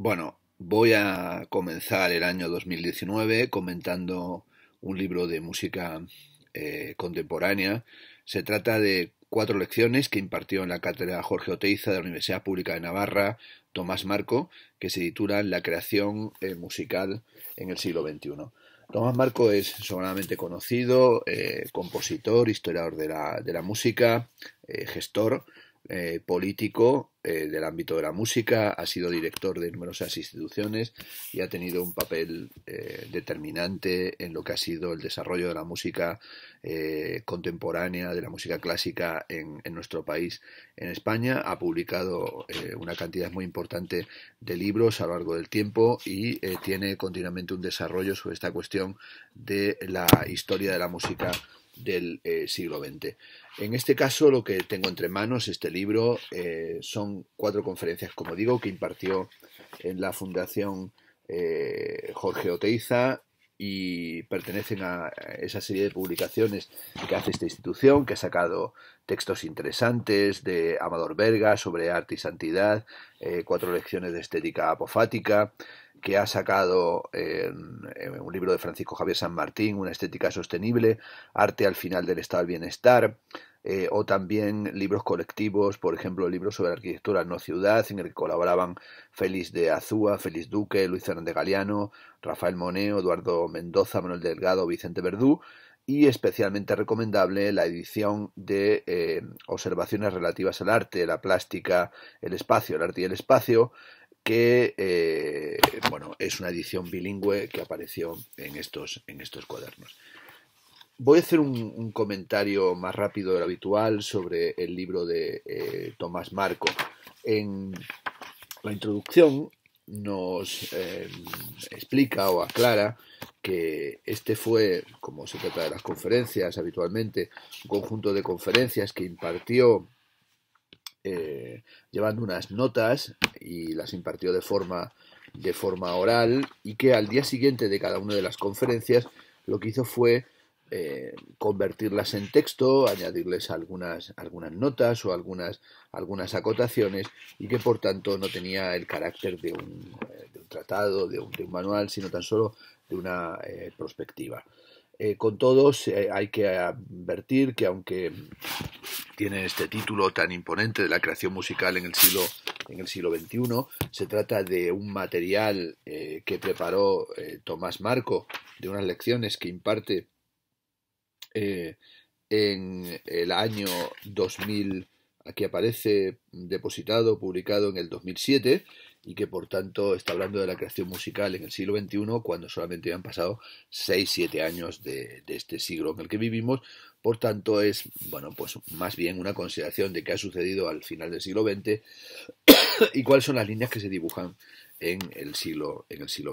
Bueno, voy a comenzar el año 2019 comentando un libro de música eh, contemporánea. Se trata de cuatro lecciones que impartió en la cátedra Jorge Oteiza de la Universidad Pública de Navarra Tomás Marco, que se titula La creación eh, musical en el siglo XXI. Tomás Marco es sobradamente conocido, eh, compositor, historiador de la música, gestor político eh, del ámbito de la música, ha sido director de numerosas instituciones y ha tenido un papel eh, determinante en lo que ha sido el desarrollo de la música eh, contemporánea, de la música clásica en, en, nuestro país, en España. Ha publicado una cantidad muy importante de libros a lo largo del tiempo y tiene continuamente un desarrollo sobre esta cuestión de la historia de la música del eh, siglo XX. En este caso, lo que tengo entre manos, este libro, eh, son cuatro conferencias, como digo, que impartió en la Fundación eh, Jorge Oteiza y pertenecen a esa serie de publicaciones que hace esta institución, que ha sacado textos interesantes de Amador Verga sobre arte y santidad, cuatro lecciones de estética apofática, que ha sacado un libro de Francisco Javier San Martín, Una estética sostenible, Arte al final del Estado del Bienestar, eh, o también libros colectivos, por ejemplo, libros sobre arquitectura no ciudad, en el que colaboraban Félix de Azúa, Félix Duque, Luis Hernández Galeano, Rafael Moneo, Eduardo Mendoza, Manuel Delgado, Vicente Verdú, y especialmente recomendable la edición de eh, observaciones relativas al arte, la plástica, el espacio, el arte y el espacio, que eh, bueno, es una edición bilingüe que apareció en estos, en estos cuadernos. Voy a hacer un, comentario más rápido de lo habitual sobre el libro de eh, Tomás Marco. En la introducción nos eh, explica o aclara que este fue, como se trata de las conferencias habitualmente, un conjunto de conferencias que impartió eh, llevando unas notas y las impartió de forma, de forma oral y que al día siguiente de cada una de las conferencias lo que hizo fue eh, convertirlas en texto, añadirles algunas, algunas notas o algunas, algunas acotaciones y que por tanto no tenía el carácter de un, eh, tratado, de un, manual, sino tan solo de una perspectiva. Eh, con todos eh, hay que advertir que aunque tiene este título tan imponente de la creación musical en el siglo, XXI, se trata de un material eh, que preparó Tomás Marco, de unas lecciones que imparte en el año 2000, aquí aparece depositado, publicado en el 2007, y que por tanto está hablando de la creación musical en el siglo XXI cuando solamente han pasado 6-7 años de, de, este siglo en el que vivimos. Por tanto, es bueno, pues más bien una consideración de qué ha sucedido al final del siglo XX y cuáles son las líneas que se dibujan en el siglo, XXI.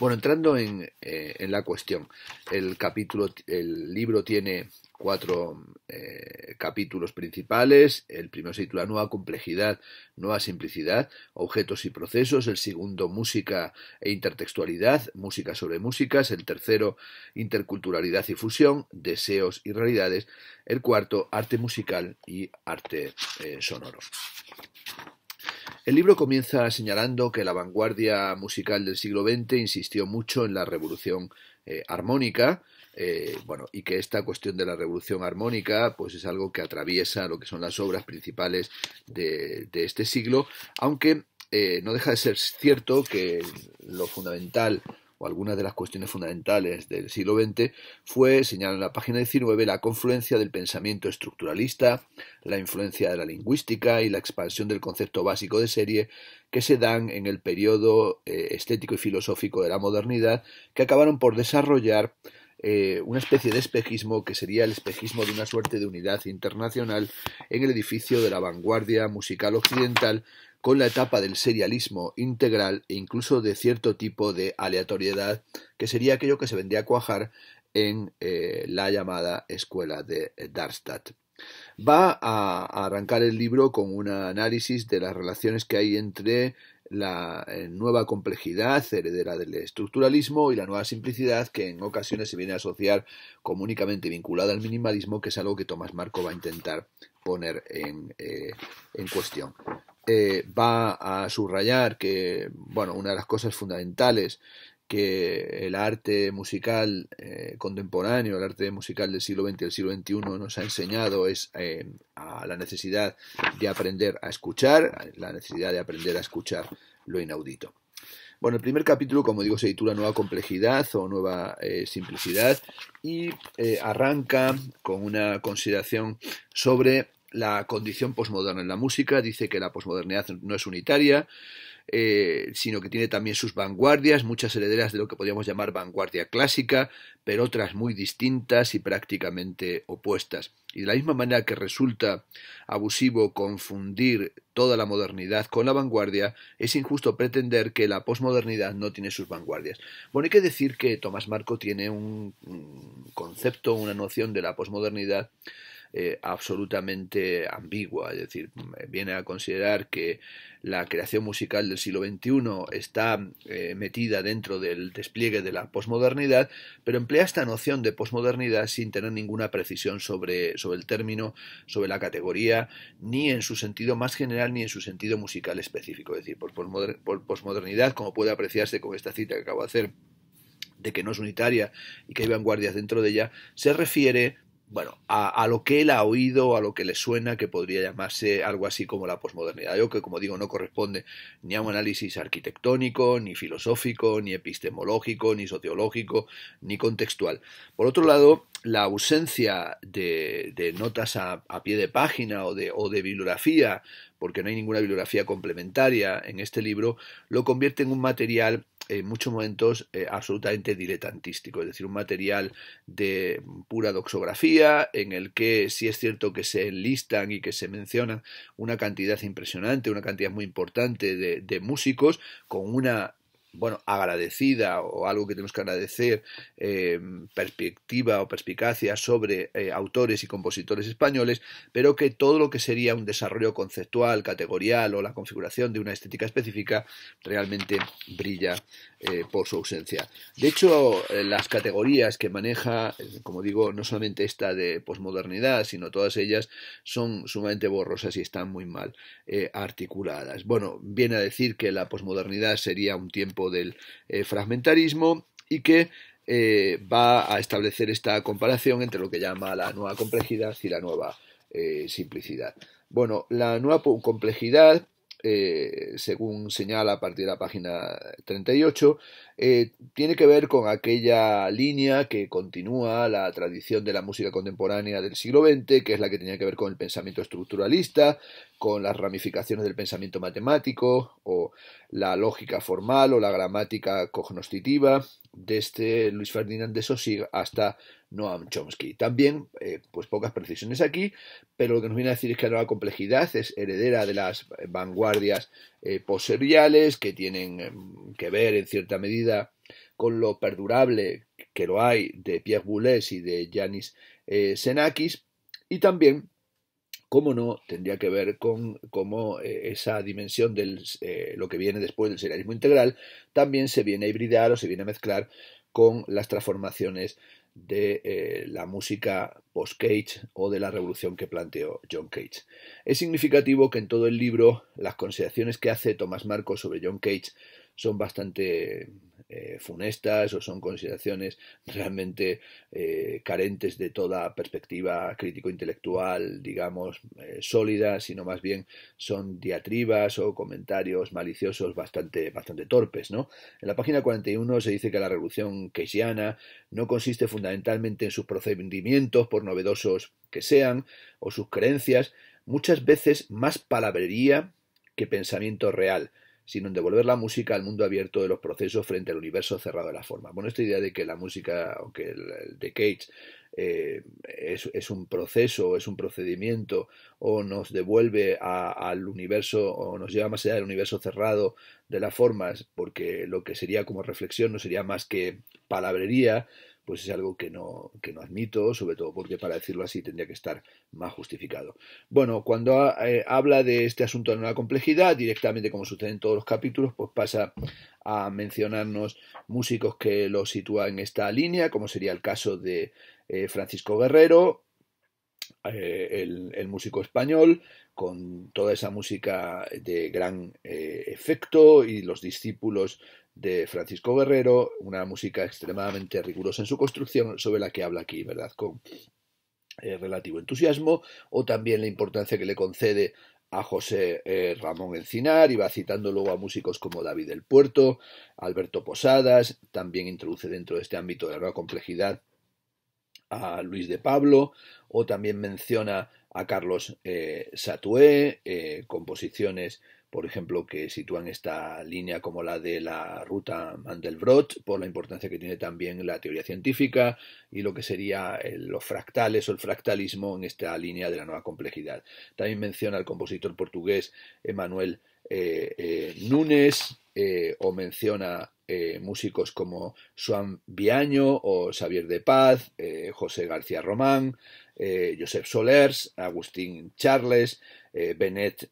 Bueno, entrando eh, en, la cuestión, el capítulo, el libro tiene cuatro eh, capítulos principales. El primero se titula Nueva complejidad, nueva simplicidad, objetos y procesos. El segundo, música e intertextualidad, música sobre músicas. El tercero, interculturalidad y fusión, deseos y realidades. El cuarto, arte musical y arte eh, sonoro. El libro comienza señalando que la vanguardia musical del siglo XX insistió mucho en la revolución eh, armónica, eh, bueno, y que esta cuestión de la revolución armónica, pues es algo que atraviesa lo que son las obras principales de, este siglo, aunque eh, no deja de ser cierto que lo fundamental o algunas de las cuestiones fundamentales del siglo XX, fue, señala en la página 19, la confluencia del pensamiento estructuralista, la influencia de la lingüística y la expansión del concepto básico de serie que se dan en el periodo eh, estético y filosófico de la modernidad, que acabaron por desarrollar eh, una especie de espejismo que sería el espejismo de una suerte de unidad internacional en el edificio de la vanguardia musical occidental con la etapa del serialismo integral e incluso de cierto tipo de aleatoriedad, que sería aquello que se vendría a cuajar en eh, la llamada escuela de Darmstadt. Va a arrancar el libro con un análisis de las relaciones que hay entre la eh, nueva complejidad heredera del estructuralismo y la nueva simplicidad que en ocasiones se viene a asociar como únicamente vinculada al minimalismo, que es algo que Tomás Marco va a intentar poner en eh, cuestión. Eh, va a subrayar que, bueno, una de las cosas fundamentales que el arte musical eh, contemporáneo, el arte musical del siglo XX y del siglo XXI nos ha enseñado es eh, a la necesidad de aprender a escuchar, la necesidad de aprender a escuchar lo inaudito. Bueno, el primer capítulo, como digo, se titula Nueva complejidad o Nueva simplicidad y arranca con una consideración sobre la condición posmoderna en la música, dice que la posmodernidad no es unitaria, eh, sino que tiene también sus vanguardias, muchas herederas de lo que podríamos llamar vanguardia clásica, pero otras muy distintas y prácticamente opuestas. Y de la misma manera que resulta abusivo confundir toda la modernidad con la vanguardia, es injusto pretender que la posmodernidad no tiene sus vanguardias. Bueno, hay que decir que Tomás Marco tiene un concepto, una noción de la posmodernidad eh, absolutamente ambigua, es decir, eh, viene a considerar que la creación musical del siglo XXI está eh, metida dentro del despliegue de la posmodernidad, pero emplea esta noción de posmodernidad sin tener ninguna precisión sobre, sobre el término, sobre la categoría, ni en su sentido más general ni en su sentido musical específico. Es decir, por posmodernidad, como puede apreciarse con esta cita que acabo de hacer, de que no es unitaria y que hay vanguardias dentro de ella, se refiere bueno, a, lo que él ha oído, a lo que le suena, que podría llamarse algo así como la posmodernidad. Yo que, como digo, no corresponde ni a un análisis arquitectónico, ni filosófico, ni epistemológico, ni sociológico, ni contextual. Por otro lado, la ausencia de, notas a, a, pie de página o de, o de bibliografía, porque no hay ninguna bibliografía complementaria en este libro, lo convierte en un material en muchos momentos eh, absolutamente diletantístico, es decir, un material de pura doxografía en el que sí es cierto que se enlistan y que se mencionan una cantidad impresionante, una cantidad muy importante de músicos con una bueno, agradecida o algo que tenemos que agradecer, em, perspectiva o perspicacia sobre eh, autores y compositores españoles, pero que todo lo que sería un desarrollo conceptual, categorial o la configuración de una estética específica realmente brilla eh, por su ausencia. De hecho, eh, las categorías que maneja, como digo, no solamente esta de posmodernidad, sino todas ellas son sumamente borrosas y están muy mal articuladas. Bueno, viene a decir que la posmodernidad sería un tiempo del eh, fragmentarismo y que eh, va a establecer esta comparación entre lo que llama la nueva complejidad y la nueva eh, simplicidad. Bueno, la nueva complejidad eh, según señala a partir de la página 38, eh, tiene que ver con aquella línea que continúa la tradición de la música contemporánea del siglo XX, que es la que tenía que ver con el pensamiento estructuralista, con las ramificaciones del pensamiento matemático o la lógica formal o la gramática cognoscitiva, desde este Luis Ferdinand de Saussure hasta Noam Chomsky. También, eh, pues pocas precisiones aquí, pero lo que nos viene a decir es que la nueva complejidad es heredera de las vanguardias eh, que tienen eh, que ver en cierta medida con lo perdurable que lo hay de Pierre Boulez y de Yanis eh, Senakis y también cómo no, tendría que ver con cómo eh, esa dimensión de eh, lo que viene después del serialismo integral también se viene a hibridar o se viene a mezclar con las transformaciones de eh, la música post-Cage o de la revolución que planteó John Cage. Es significativo que en todo el libro las consideraciones que hace Tomás Marcos sobre John Cage son bastante eh, funestas o son consideraciones realmente eh, carentes de toda perspectiva crítico-intelectual, digamos, eh, sólida, sino más bien son diatribas o comentarios maliciosos bastante, torpes. ¿no? En la página 41 se dice que la revolución keisiana no consiste fundamentalmente en sus procedimientos, por novedosos que sean, o sus creencias, muchas veces más palabrería que pensamiento real sino en devolver la música al mundo abierto de los procesos frente al universo cerrado de las formas. Bueno, esta idea de que la música, aunque el, el de Cage eh, es, un proceso, es un procedimiento, o nos devuelve al universo, o nos lleva más allá del universo cerrado de las formas, porque lo que sería como reflexión no sería más que palabrería, pues es algo que no, no admito, sobre todo porque para decirlo así tendría que estar más justificado. Bueno, cuando eh, habla de este asunto de nueva complejidad, directamente como sucede en todos los capítulos, pues pasa a mencionarnos músicos que lo sitúan en esta línea, como sería el caso de eh, Francisco Guerrero, eh, el, músico español, con toda esa música de gran efecto y los discípulos de Francisco Guerrero, una música extremadamente rigurosa en su construcción, sobre la que habla aquí, ¿verdad? Con eh, relativo entusiasmo, o también la importancia que le concede a José eh, Ramón Encinar y va citando luego a músicos como David del Puerto, Alberto Posadas, también introduce dentro de este ámbito de la nueva complejidad a Luis de Pablo, o también menciona a Carlos eh, Satué, composiciones por ejemplo, que sitúan esta línea como la de la ruta Mandelbrot, por la importancia que tiene también la teoría científica y lo que sería los fractales o el fractalismo en esta línea de la nueva complejidad. También menciona al compositor portugués Emanuel eh, eh, Núñez eh, o menciona eh, músicos como Juan Biaño o Xavier de Paz, eh, José García Román, Joseph Josep Solers, Agustín Charles, eh, Benet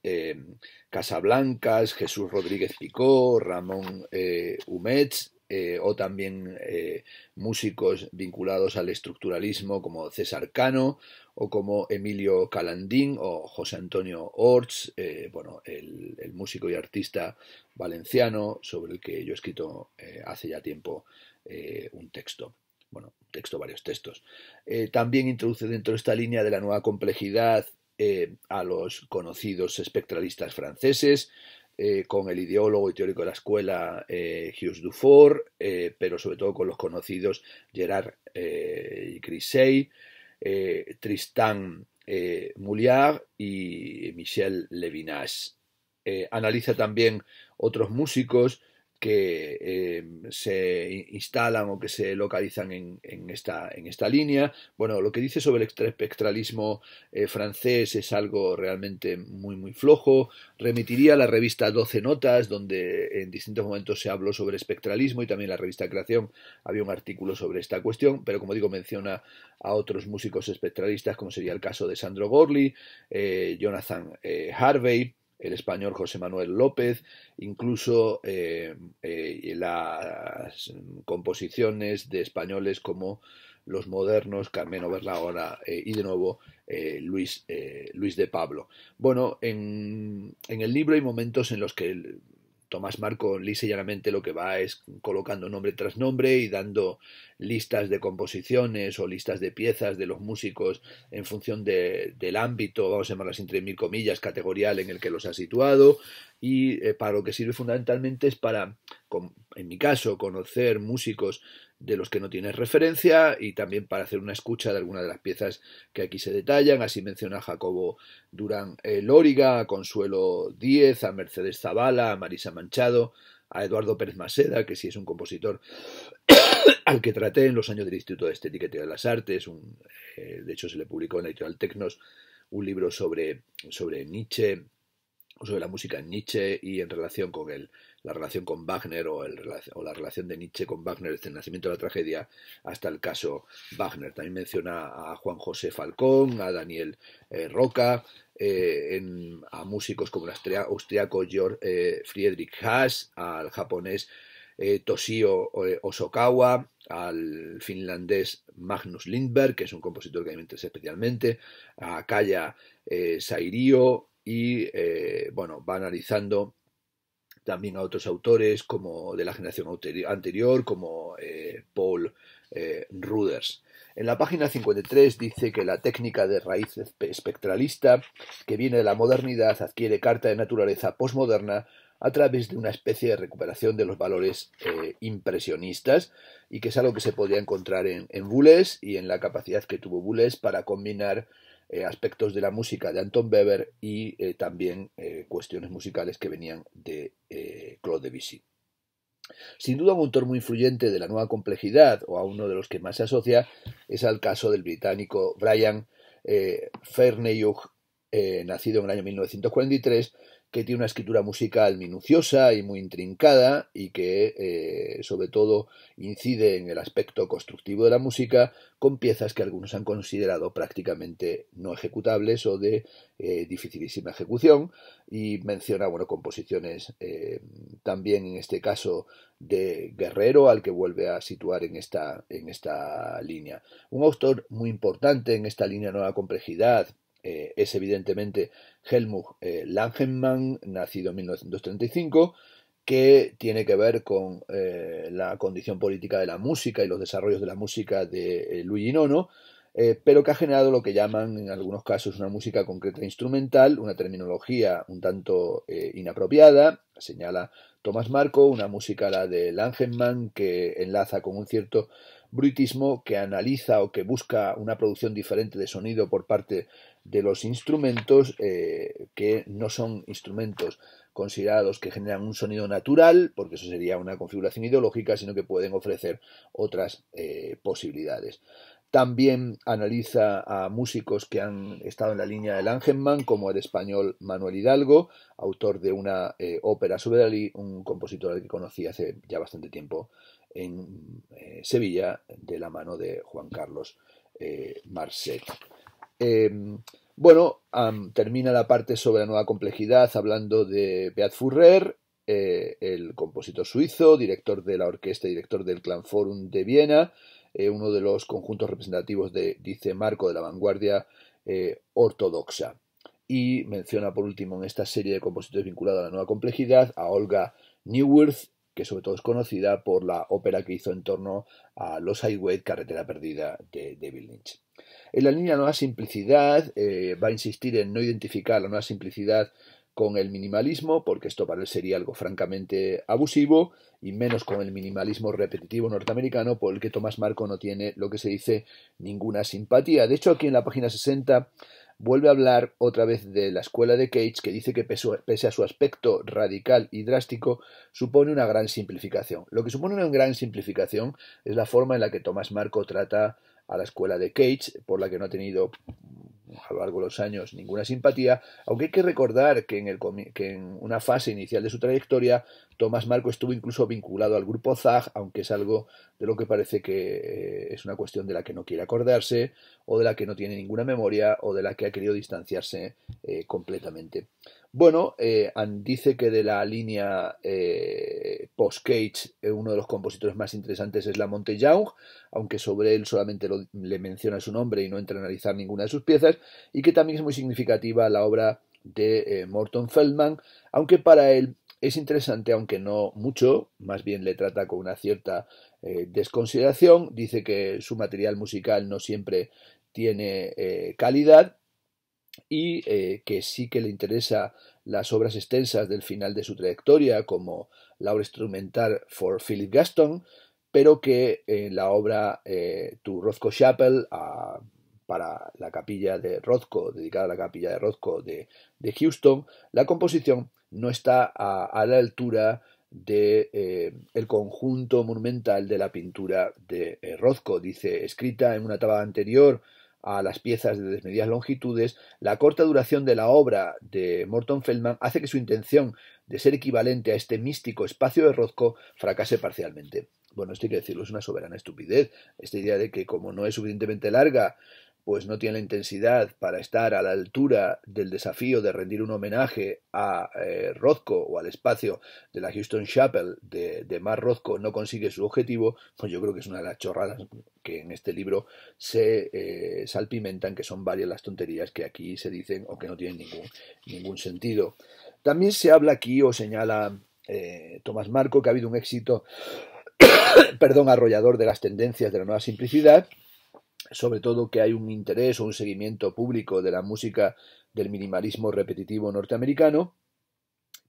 Casablancas, Jesús Rodríguez Picó, Ramón Humets, o también músicos vinculados al estructuralismo como César Cano o como Emilio Calandín o José Antonio Orts, eh, bueno, el, músico y artista valenciano sobre el que yo he escrito eh, hace ya tiempo eh, un texto. Bueno, texto, varios textos. también introduce dentro de esta línea de la nueva complejidad a los conocidos espectralistas franceses, con el ideólogo y teórico de la escuela eh, Hughes Dufour, pero sobre todo con los conocidos Gerard y Grisey, Tristan eh, eh y Michel Levinas. Eh, analiza también otros músicos que em, se instalan o que se localizan en, esta, línea. Bueno, lo que dice sobre el espectralismo eh, francés es algo realmente muy, muy flojo. Remitiría a la revista 12 Notas, donde en distintos momentos se habló sobre espectralismo y también la revista Creación había un artículo sobre esta cuestión, pero como digo, menciona a otros músicos espectralistas, como sería el caso de Sandro Gorley, eh, Jonathan eh, Harvey, el español José Manuel López, incluso eh, eh, las composiciones de españoles como los modernos, Carmen Oberlaora eh, y de nuevo Luis, Luis de Pablo. Bueno, en, en el libro hay momentos en los que Tomás Marco lisa llanamente lo que va es colocando nombre tras nombre y dando listas de composiciones o listas de piezas de los músicos en función del ámbito, vamos a llamarlas entre mil comillas, categorial en el que los ha situado y eh, para lo que sirve fundamentalmente es para, en mi caso, conocer músicos de los que no tienes referencia y también para hacer una escucha de algunas de las piezas que aquí se detallan. Así menciona Jacobo Durán eh, Lóriga, a Consuelo Díez, a Mercedes Zavala, a Marisa Manchado, a Eduardo Pérez Maceda, que sí es un compositor al que traté en los años del Instituto de Estética y de las Artes. Eh, de hecho, se le publicó en la editorial Tecnos un libro sobre, sobre Nietzsche, sobre la música en Nietzsche y en relación con él la relación con Wagner o, la relación de Nietzsche con Wagner desde el nacimiento de la tragedia hasta el caso Wagner. También menciona a Juan José Falcón, a Daniel eh, Roca, eh, a músicos como el austriaco eh, Friedrich Haas, al japonés Toshio Osokawa, al finlandés Magnus Lindberg, que es un compositor que a me interesa especialmente, a Kaya Sairio, y bueno, va analizando también a otros autores como de la generación anterior, como eh, Paul eh, Ruders. En la página 53 dice que la técnica de raíz espectralista, que viene de la modernidad, adquiere carta de naturaleza posmoderna a través de una especie de recuperación de los valores eh, impresionistas y que es algo que se podía encontrar en, en y en la capacidad que tuvo Boulez para combinar eh, aspectos de la música de Anton Weber y eh, también eh, cuestiones musicales que venían de Claude Debussy. Sin duda un autor muy influyente de la nueva complejidad, o a uno de los que más se asocia, es al caso del británico Brian Ferneyhough, nacido en el año 1943, que tiene una escritura musical minuciosa y muy intrincada y que eh, sobre todo incide en el aspecto constructivo de la música con piezas que algunos han considerado prácticamente no ejecutables o de eh, dificilísima ejecución y menciona bueno composiciones eh, también en este caso de Guerrero al que vuelve a situar en esta, en esta línea. Un autor muy importante en esta línea nueva complejidad, es evidentemente Helmut eh, Langenmann, nacido en 1935, que tiene que ver con eh, la condición política de la música y los desarrollos de la música de eh, Luigi Nono, pero que ha generado lo que llaman en algunos casos una música concreta e instrumental, una terminología un tanto inapropiada, señala Tomás Marco, una música la de Langenmann que enlaza con un cierto bruitismo, que analiza o que busca una producción diferente de sonido por parte de los instrumentos eh, que no son instrumentos considerados que generan un sonido natural, porque eso sería una configuración ideológica, sino que pueden ofrecer otras eh, posibilidades. También analiza a músicos que han estado en la línea del Angenman, como el español Manuel Hidalgo, autor de una eh, ópera sobre Dalí, un compositor al que conocí hace ya bastante tiempo en Sevilla, de la mano de Juan Carlos Marcet. Eh, bueno, termina la parte sobre la nueva complejidad hablando de Beat Furrer, eh, el compositor suizo, director de la orquesta y director del Clan Forum de Viena, eh, uno de los conjuntos representativos de, dice Marco, de la vanguardia ortodoxa. Y menciona por último en esta serie de compositores vinculados a la nueva complejidad a Olga Neuwirth, que sobre todo es conocida por la ópera que hizo en torno a Los Highway, Carretera Perdida de David Lynch. En la línea nueva simplicidad, eh, va a insistir en no identificar la nueva simplicidad con el minimalismo, porque esto para él sería algo francamente abusivo, y menos con el minimalismo repetitivo norteamericano, por el que Tomás Marco no tiene lo que se dice ninguna simpatía. De hecho, aquí en la página 60 vuelve a hablar otra vez de la escuela de Cage, que dice que pese a su aspecto radical y drástico, supone una gran simplificación. Lo que supone una gran simplificación es la forma en la que Tomás Marco trata a la escuela de Cage, por la que no ha tenido mm, a lo largo de los años ninguna simpatía, aunque hay que recordar que en, el, que en una fase inicial de su trayectoria, Tomás Marco estuvo incluso vinculado al grupo ZAG, aunque es algo de lo que parece que eh, es una cuestión de la que no quiere acordarse, o de la que no tiene ninguna memoria, o de la que ha querido distanciarse eh, completamente. Bueno, eh, dice que de la línea eh, post-Cage, eh, uno de los compositores más interesantes es Lamonte Young, aunque sobre él solamente le menciona su nombre y no entra a analizar ninguna de sus piezas, y que también es muy significativa la obra de Morton Feldman, aunque para él es interesante, aunque no mucho, más bien le trata con una cierta desconsideración, dice que su material musical no siempre tiene calidad y eh, que sí que le interesa las obras extensas del final de su trayectoria, como la obra instrumental for Philip Gaston, pero que en eh, la obra eh, To Rothko Chapel, para la capilla de Rothko, dedicada a la capilla de Rothko de, Houston, la composición no está a, la altura de el conjunto monumental de la pintura de eh, Dice, escrita en una tabla anterior a las piezas de desmedidas longitudes, la corta duración de la obra de Morton Feldman hace que su intención de ser equivalente a este místico espacio de Rozco fracase parcialmente. Bueno, esto hay que decirlo, es una soberana estupidez. Esta idea de que como no es suficientemente larga, pues no tiene la intensidad para estar a la altura del desafío de rendir un homenaje a eh, o al espacio de la Houston Chapel de, de Mar Rozco no consigue su objetivo, pues yo creo que es una de las chorradas que en este libro se eh, salpimentan, que son varias las tonterías que aquí se dicen o que no tienen ningún, ningún sentido. También se habla aquí o señala eh, Tomás Marco que ha habido un éxito, perdón, arrollador de las tendencias de la nueva simplicidad, sobre todo que hay un interés o un seguimiento público de la música del minimalismo repetitivo norteamericano,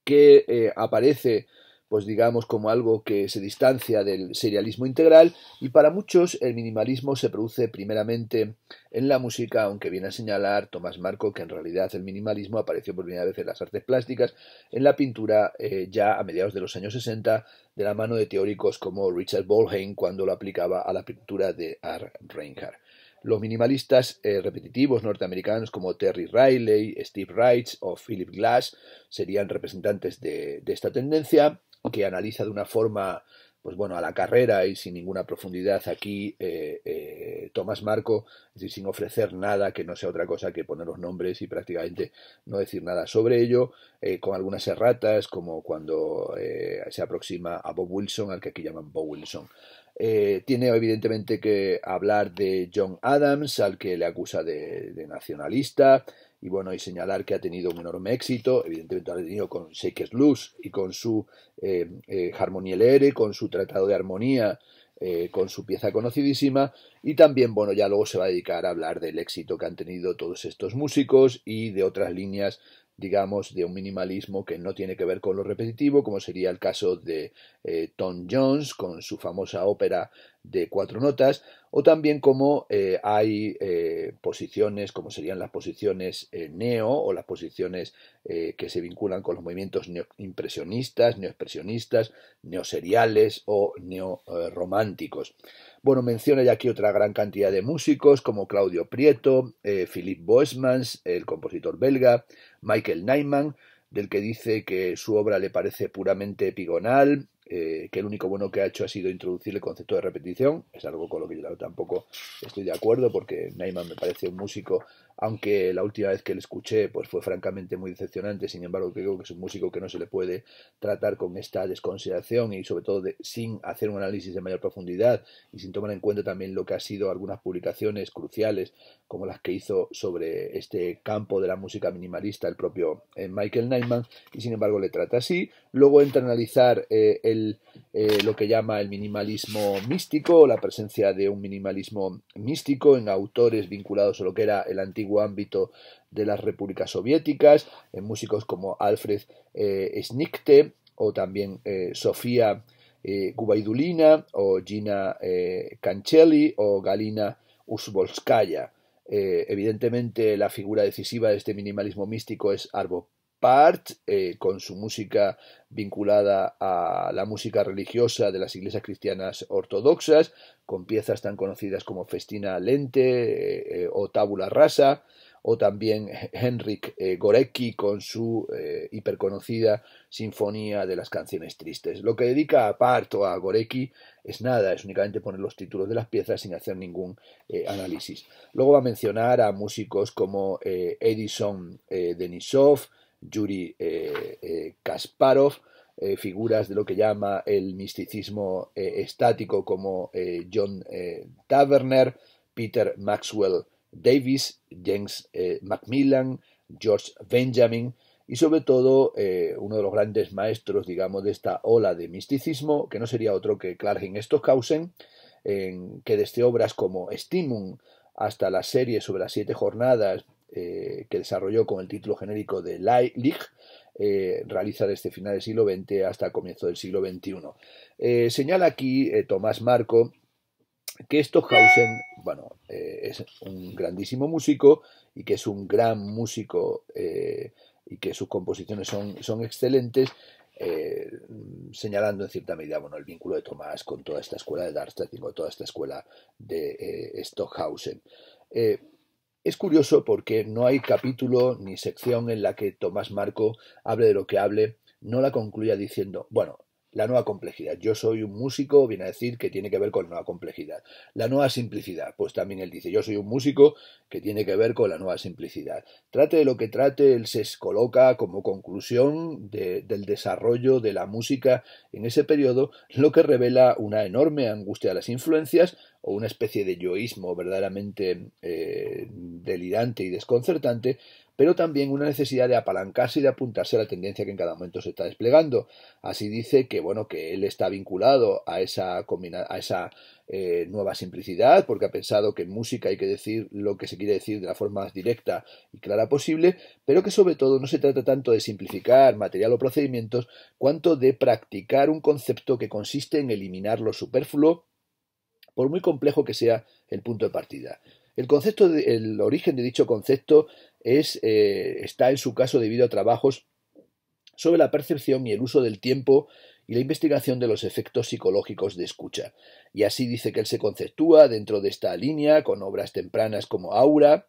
que eh, aparece pues digamos como algo que se distancia del serialismo integral y para muchos el minimalismo se produce primeramente en la música, aunque viene a señalar Tomás Marco que en realidad el minimalismo apareció por primera vez en las artes plásticas, en la pintura eh, ya a mediados de los años 60 de la mano de teóricos como Richard Bolheim cuando lo aplicaba a la pintura de Art Reinhardt. Los minimalistas eh, repetitivos norteamericanos como Terry Riley, Steve Wright o Philip Glass serían representantes de, esta tendencia que analiza de una forma pues bueno, a la carrera y sin ninguna profundidad aquí eh, eh, Tomás Marco, sin ofrecer nada que no sea otra cosa que poner los nombres y prácticamente no decir nada sobre ello, con algunas erratas, como cuando se aproxima a Bob Wilson, al que aquí llaman Bob Wilson. Eh, tiene evidentemente que hablar de John Adams, al que le acusa de, nacionalista, y bueno, y señalar que ha tenido un enorme éxito, evidentemente ha tenido con Shakespeare's Loose y con su eh, eh, con su Tratado de Armonía, eh, con su pieza conocidísima, y también, bueno, ya luego se va a dedicar a hablar del éxito que han tenido todos estos músicos y de otras líneas digamos, de un minimalismo que no tiene que ver con lo repetitivo, como sería el caso de eh, Tom Jones con su famosa ópera de cuatro notas, o también como eh, hay eh, posiciones, como serían las posiciones eh, neo o las posiciones que se vinculan con los movimientos neoimpresionistas, neoexpresionistas, neoseriales o neorománticos. Bueno, menciona ya aquí otra gran cantidad de músicos como Claudio Prieto, Philippe Boesmans, el compositor belga, Michael Nyman, del que dice que su obra le parece puramente epigonal, eh, que el único bueno que ha hecho ha sido introducir el concepto de repetición. Es algo con lo que yo tampoco estoy de acuerdo porque Neyman me parece un músico aunque la última vez que le escuché pues fue francamente muy decepcionante, sin embargo creo que es un músico que no se le puede tratar con esta desconsideración y sobre todo sin hacer un análisis de mayor profundidad y sin tomar en cuenta también lo que ha sido algunas publicaciones cruciales como las que hizo sobre este campo de la música minimalista el propio eh, Michael Nyman y sin embargo le trata así. Luego entra a analizar eh, eh, lo que llama el minimalismo místico, la presencia de un minimalismo místico en autores vinculados a lo que era el antiguo ámbito de las repúblicas soviéticas, en músicos como Alfred eh, o también eh, Sofía eh, Gubaidulina o Gina eh, Cancelli o Galina Usbolskaya. evidentemente la figura decisiva de este minimalismo místico es Arvo Part, eh, con su música vinculada a la música religiosa de las iglesias cristianas ortodoxas, con piezas tan conocidas como Festina Lente eh, eh, o Tábula Rasa, o también Henrik Gorecki con su hiperconocida Sinfonía de las Canciones Tristes. Lo que dedica a Part o a Gorecki es nada, es únicamente poner los títulos de las piezas sin hacer ningún análisis. Luego va a mencionar a músicos como Edison Denisov, Yuri eh, eh, Kasparov, eh, figuras de lo que llama el misticismo estático como John Taverner, Peter Maxwell Davis, James Macmillan, George Benjamin, y sobre todo uno de los grandes maestros, digamos, de esta ola de misticismo, que no sería otro que Clargen Stockhausen, que desde obras como Stimum hasta la serie sobre las siete jornadas eh, que desarrolló con el título genérico de League, eh, realiza desde final del siglo XX hasta comienzo del siglo XXI. Eh, señala aquí eh, Tomás Marco que Stockhausen, bueno, es un grandísimo músico y que es un gran músico y que sus composiciones son, excelentes, señalando en cierta medida bueno, el vínculo de Tomás con toda esta escuela de Darmstadt y con toda esta escuela de Stockhausen. Es curioso porque no hay capítulo ni sección en la que Tomás Marco hable de lo que hable, no la concluya diciendo, bueno, la nueva complejidad. Yo soy un músico, viene a decir que tiene que ver con la nueva complejidad. La nueva simplicidad, pues también él dice, yo soy un músico que tiene que ver con la nueva simplicidad. Trate de lo que trate, él se coloca como conclusión del desarrollo de la música en ese periodo, lo que revela una enorme angustia de las influencias, o una especie de yoísmo verdaderamente eh, delirante y desconcertante, pero también una necesidad de apalancarse y de apuntarse a la tendencia que en cada momento se está desplegando. Así dice que bueno que él está vinculado a esa, a esa eh, nueva simplicidad, porque ha pensado que en música hay que decir lo que se quiere decir de la forma más directa y clara posible, pero que sobre todo no se trata tanto de simplificar material o procedimientos, cuanto de practicar un concepto que consiste en eliminar lo superfluo por muy complejo que sea el punto de partida. El, concepto origen de dicho concepto es, eh, está en su caso debido a trabajos sobre la percepción y el uso del tiempo y la investigación de los efectos psicológicos de escucha. Y así dice que él se conceptúa dentro de esta línea con obras tempranas como Aura,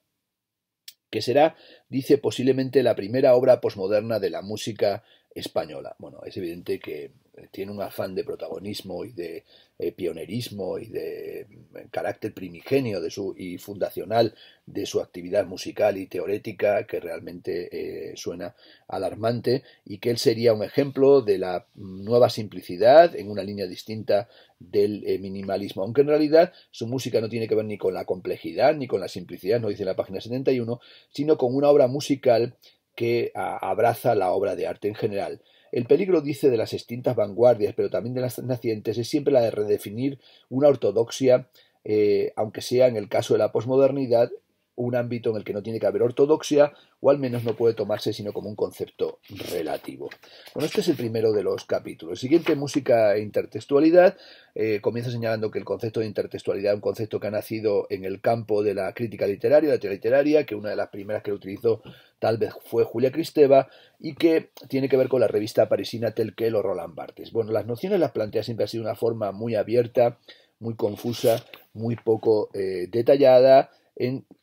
que será, dice, posiblemente la primera obra posmoderna de la música española. Bueno, es evidente que eh, tiene un afán de protagonismo y de eh, pionerismo y de mm, carácter primigenio y fundacional de su actividad musical y teorética que realmente eh, suena alarmante y que él sería un ejemplo de la mm, nueva simplicidad en una línea distinta del minimalismo, aunque en realidad su música no tiene que ver ni con la complejidad ni con la simplicidad, no dice en la página 71, sino con una obra musical que ah, abraza la obra de arte en general el peligro, dice, de las extintas vanguardias, pero también de las nacientes, es siempre la de redefinir una ortodoxia, eh, aunque sea en el caso de la posmodernidad, un ámbito en el que no tiene que haber ortodoxia o al menos no puede tomarse sino como un concepto relativo. Bueno, este es el primero de los capítulos. El siguiente, música e intertextualidad, eh, comienza señalando que el concepto de intertextualidad es un concepto que ha nacido en el campo de la crítica literaria, la teoría literaria, que una de las primeras que lo utilizó tal vez fue Julia Cristeva, y que tiene que ver con la revista parisina Quel o Roland Barthes. Bueno, las nociones las plantea siempre así, de una forma muy abierta, muy confusa, muy poco eh, detallada,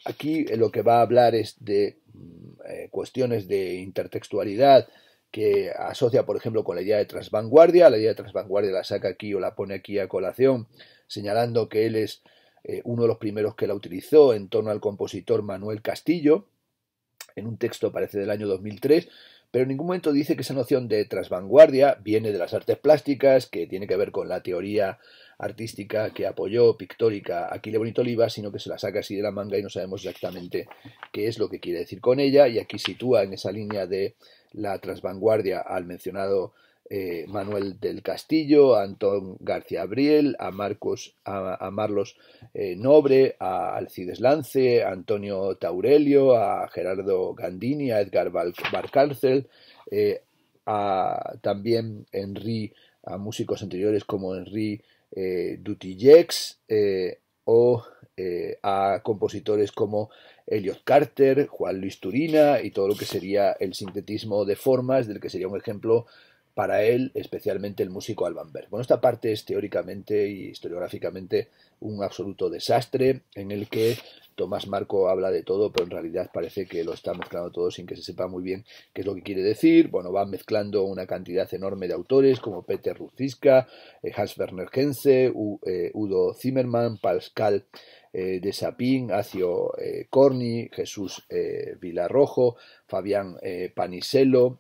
aquí lo que va a hablar es de mm, eh, cuestiones de intertextualidad que asocia, por ejemplo, con la idea de transvanguardia. La idea de transvanguardia la saca aquí o la pone aquí a colación, señalando que él es eh, uno de los primeros que la utilizó en torno al compositor Manuel Castillo, en un texto, parece, del año 2003, pero en ningún momento dice que esa noción de transvanguardia viene de las artes plásticas, que tiene que ver con la teoría artística que apoyó pictórica Aquile Bonito Oliva, sino que se la saca así de la manga y no sabemos exactamente qué es lo que quiere decir con ella, y aquí sitúa en esa línea de la transvanguardia al mencionado eh, Manuel del Castillo, a Antón García Abriel, a Marcos, a, Marlos eh, Nobre, a Alcides Lance, a Antonio Taurelio, a Gerardo Gandini, a Edgar Barcárcel, eh, a también Henry, a músicos anteriores como Henry Dutillex o a compositores como Elliot Carter, Juan Luis Turina y todo lo que sería el sintetismo de formas, del que sería un ejemplo para él, especialmente el músico Alban Berg. Bueno, esta parte es teóricamente y historiográficamente un absoluto desastre en el que Tomás Marco habla de todo, pero en realidad parece que lo está mezclando todo sin que se sepa muy bien qué es lo que quiere decir. Bueno, va mezclando una cantidad enorme de autores como Peter Ruziska, eh, Hans Werner Henze, eh, Udo Zimmermann, Pascal eh, de Sapín, Acio eh, Corni, Jesús eh, Vilarrojo, Fabián eh, Paniselo,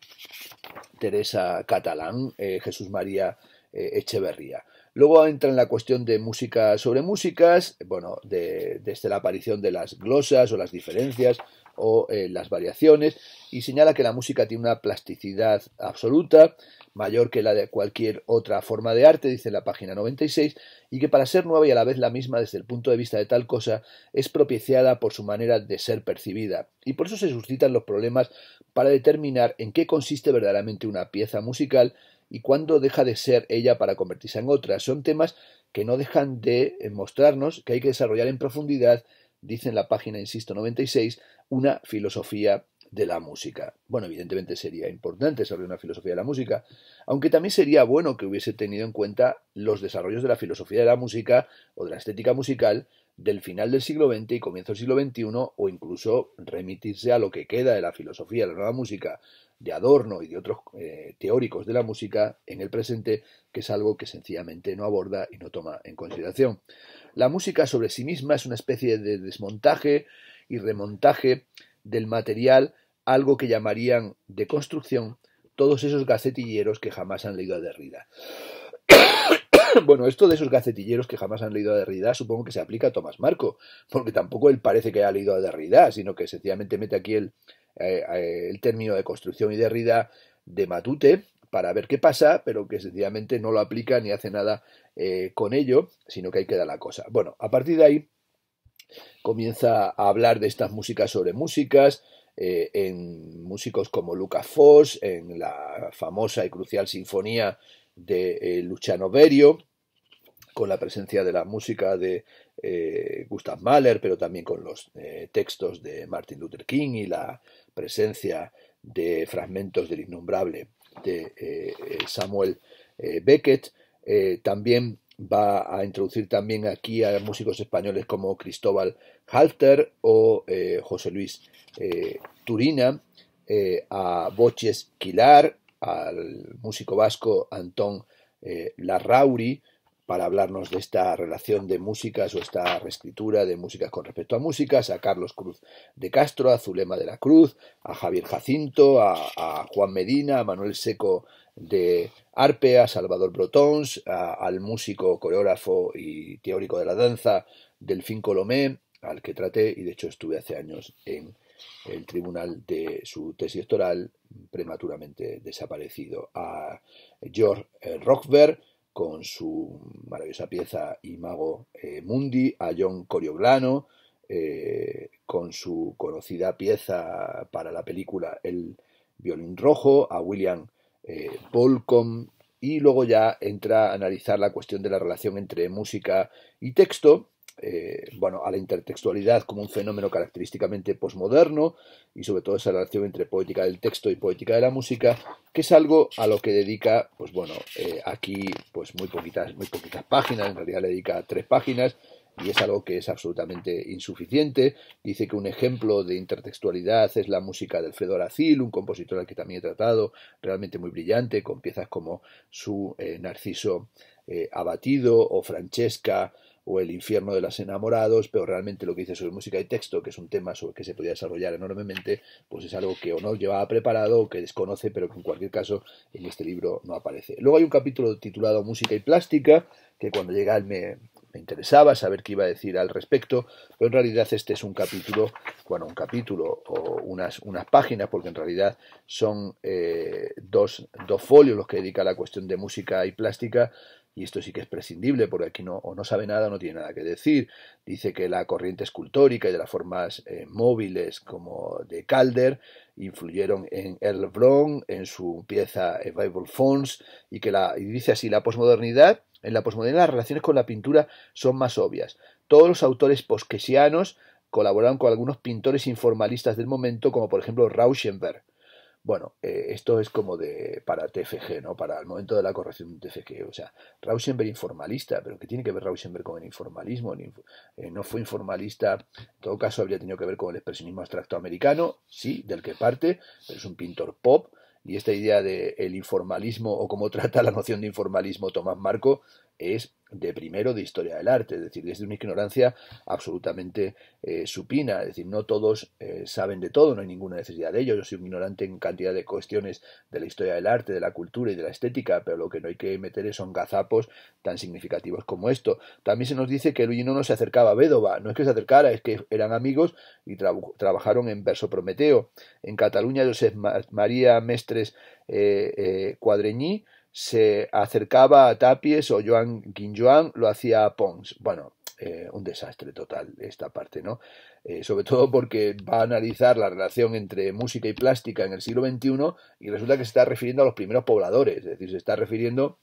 Teresa Catalán, Jesús María Echeverría. Luego entra en la cuestión de música sobre músicas, bueno, desde la aparición de las glosas o las diferencias o las variaciones, y señala que la música tiene una plasticidad absoluta, mayor que la de cualquier otra forma de arte, dice la página 96, y que para ser nueva y a la vez la misma desde el punto de vista de tal cosa, es propiciada por su manera de ser percibida. Y por eso se suscitan los problemas para determinar en qué consiste verdaderamente una pieza musical y cuándo deja de ser ella para convertirse en otra. Son temas que no dejan de eh, mostrarnos que hay que desarrollar en profundidad, dice en la página, insisto, 96, una filosofía de la música. Bueno, evidentemente sería importante desarrollar una filosofía de la música, aunque también sería bueno que hubiese tenido en cuenta los desarrollos de la filosofía de la música o de la estética musical del final del siglo XX y comienzo del siglo XXI, o incluso remitirse a lo que queda de la filosofía de la nueva música, de Adorno y de otros eh, teóricos de la música en el presente, que es algo que sencillamente no aborda y no toma en consideración. La música sobre sí misma es una especie de desmontaje y remontaje del material algo que llamarían de construcción todos esos gacetilleros que jamás han leído a Derrida. bueno, esto de esos gacetilleros que jamás han leído a Derrida supongo que se aplica a Tomás Marco, porque tampoco él parece que haya leído a Derrida, sino que sencillamente mete aquí el, eh, eh, el término de construcción y Derrida de Matute para ver qué pasa, pero que sencillamente no lo aplica ni hace nada eh, con ello, sino que ahí queda la cosa. Bueno, a partir de ahí comienza a hablar de estas músicas sobre músicas, eh, en músicos como Lucas Foss, en la famosa y crucial sinfonía de eh, Luciano Berio, con la presencia de la música de eh, Gustav Mahler, pero también con los textos de Martin Luther King y la presencia de fragmentos del innombrable de Samuel Beckett. también va a introducir también aquí a músicos españoles como Cristóbal Halter o eh, José Luis eh, Turina, eh, a Boches Quilar, al músico vasco Antón Larrauri, para hablarnos de esta relación de músicas o esta reescritura de músicas con respecto a músicas, a Carlos Cruz de Castro, a Zulema de la Cruz, a Javier Jacinto, a Juan Medina, a Manuel Seco de Arpe a Salvador Brotons, al músico, coreógrafo y teórico de la danza Delfín Colomé, al que traté y de hecho estuve hace años en el tribunal de su tesis doctoral prematuramente desaparecido, a George eh, Rockberg con su maravillosa pieza Imago eh, Mundi, a John Corioglano eh, con su conocida pieza para la película El violín rojo, a William eh, y luego ya entra a analizar la cuestión de la relación entre música y texto, eh, bueno, a la intertextualidad como un fenómeno característicamente posmoderno y sobre todo esa relación entre poética del texto y poética de la música, que es algo a lo que dedica, pues bueno, eh, aquí pues muy poquitas, muy poquitas páginas, en realidad le dedica tres páginas, y es algo que es absolutamente insuficiente. Dice que un ejemplo de intertextualidad es la música de Alfredo Aracil, un compositor al que también he tratado, realmente muy brillante, con piezas como su eh, Narciso eh, Abatido o Francesca o El infierno de las enamorados, pero realmente lo que dice sobre música y texto, que es un tema sobre que se podía desarrollar enormemente, pues es algo que o no llevaba preparado o que desconoce, pero que en cualquier caso en este libro no aparece. Luego hay un capítulo titulado Música y Plástica, que cuando llega al me, me interesaba saber qué iba a decir al respecto, pero en realidad este es un capítulo, bueno, un capítulo o unas, unas páginas, porque en realidad son eh, dos, folios los que dedica a la cuestión de música y plástica, y esto sí que es prescindible porque aquí no, no sabe nada no tiene nada que decir. Dice que la corriente escultórica y de las formas eh, móviles como de Calder influyeron en Earl en su pieza eh, Bible Phones, y que la, y dice así, la posmodernidad en la posmodernidad las relaciones con la pintura son más obvias. Todos los autores posquesianos colaboraron con algunos pintores informalistas del momento, como por ejemplo Rauschenberg. Bueno, eh, esto es como de para TFG, ¿no? Para el momento de la corrección de TFG. O sea, Rauschenberg informalista, pero ¿qué tiene que ver Rauschenberg con el informalismo? Eh, no fue informalista, en todo caso habría tenido que ver con el expresionismo abstracto americano, sí, del que parte, pero es un pintor pop y esta idea del informalismo o cómo trata la noción de informalismo Tomás Marco es de primero de historia del arte, es decir, desde una ignorancia absolutamente eh, supina, es decir, no todos eh, saben de todo, no hay ninguna necesidad de ello, yo soy un ignorante en cantidad de cuestiones de la historia del arte, de la cultura y de la estética, pero lo que no hay que meter son gazapos tan significativos como esto. También se nos dice que Luino no se acercaba a Bédova, no es que se acercara, es que eran amigos y trabajaron en verso Prometeo. En Cataluña, José María Mestres eh, Cuadreñí se acercaba a Tapies o Joan lo hacía a Pons. Bueno, eh, un desastre total esta parte, ¿no? Eh, sobre todo porque va a analizar la relación entre música y plástica en el siglo XXI y resulta que se está refiriendo a los primeros pobladores, es decir, se está refiriendo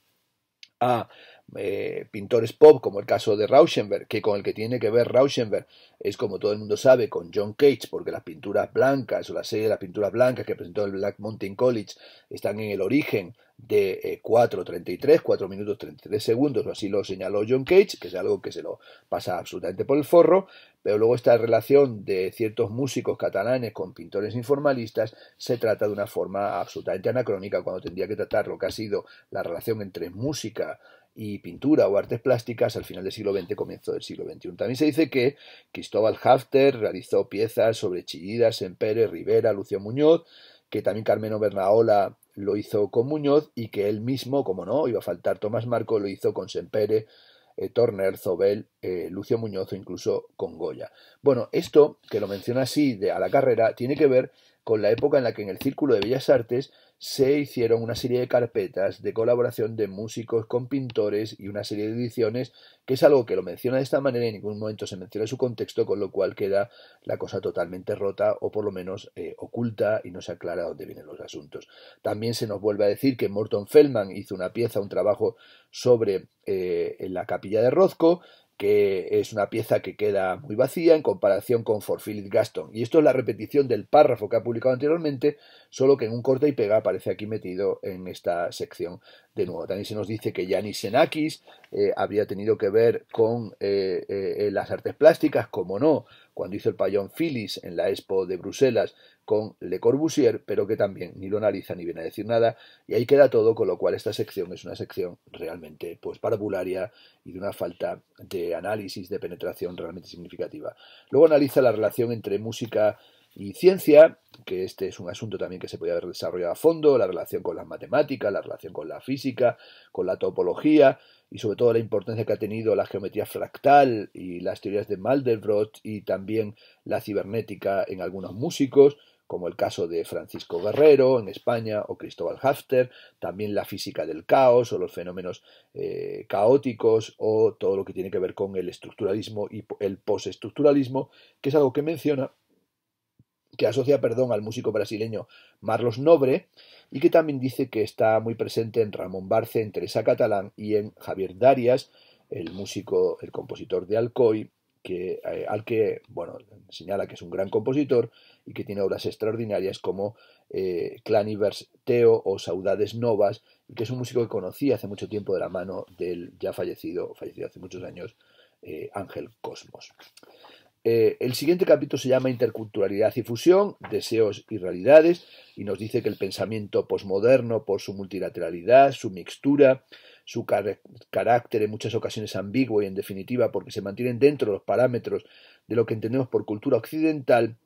a eh, pintores pop, como el caso de Rauschenberg, que con el que tiene que ver Rauschenberg es como todo el mundo sabe, con John Cage, porque las pinturas blancas o la serie de las pinturas blancas que presentó el Black Mountain College están en el origen de eh, y 4.33, 4 minutos 33 segundos, o así lo señaló John Cage, que es algo que se lo pasa absolutamente por el forro, pero luego esta relación de ciertos músicos catalanes con pintores informalistas se trata de una forma absolutamente anacrónica cuando tendría que tratar lo que ha sido la relación entre música y pintura o artes plásticas al final del siglo XX, comienzo del siglo XXI. También se dice que Cristóbal Hafter realizó piezas sobre Chillidas, Pérez Rivera, Lucio Muñoz, que también Carmeno Bernaola lo hizo con Muñoz y que él mismo, como no, iba a faltar Tomás Marco, lo hizo con Sempere, eh, Torner, Turner, Zobel, eh, Lucio Muñoz o incluso con Goya. Bueno, esto, que lo menciona así de a la carrera, tiene que ver con la época en la que en el Círculo de Bellas Artes se hicieron una serie de carpetas de colaboración de músicos con pintores y una serie de ediciones, que es algo que lo menciona de esta manera y en ningún momento se menciona su contexto, con lo cual queda la cosa totalmente rota o por lo menos eh, oculta y no se aclara dónde vienen los asuntos. También se nos vuelve a decir que Morton Feldman hizo una pieza, un trabajo sobre eh, la capilla de Rozco, que es una pieza que queda muy vacía en comparación con For Philip Gaston. Y esto es la repetición del párrafo que ha publicado anteriormente, solo que en un corte y pega aparece aquí metido en esta sección de nuevo. También se nos dice que Yanis Senakis eh, habría tenido que ver con eh, eh, las artes plásticas, como no, cuando hizo el payón Phyllis en la Expo de Bruselas con Le Corbusier, pero que también ni lo analiza ni viene a decir nada, y ahí queda todo, con lo cual esta sección es una sección realmente pues parabularia y de una falta de análisis, de penetración realmente significativa. Luego analiza la relación entre música y ciencia, que este es un asunto también que se podía haber desarrollado a fondo, la relación con las matemáticas, la relación con la física, con la topología y sobre todo la importancia que ha tenido la geometría fractal y las teorías de Mandelbrot y también la cibernética en algunos músicos como el caso de Francisco Guerrero en España o Cristóbal Hafter, también la física del caos o los fenómenos eh, caóticos o todo lo que tiene que ver con el estructuralismo y el postestructuralismo, que es algo que menciona que asocia, perdón, al músico brasileño Marlos Nobre y que también dice que está muy presente en Ramón Barce, en Teresa Catalán y en Javier Darias, el músico, el compositor de Alcoy que, eh, al que bueno, señala que es un gran compositor y que tiene obras extraordinarias como eh, Clanivers Teo o Saudades Novas, que es un músico que conocí hace mucho tiempo de la mano del ya fallecido, fallecido hace muchos años, eh, Ángel Cosmos. Eh, el siguiente capítulo se llama Interculturalidad y fusión, deseos y realidades, y nos dice que el pensamiento posmoderno, por su multilateralidad, su mixtura, su carácter en muchas ocasiones ambiguo y en definitiva porque se mantienen dentro de los parámetros de lo que entendemos por cultura occidental,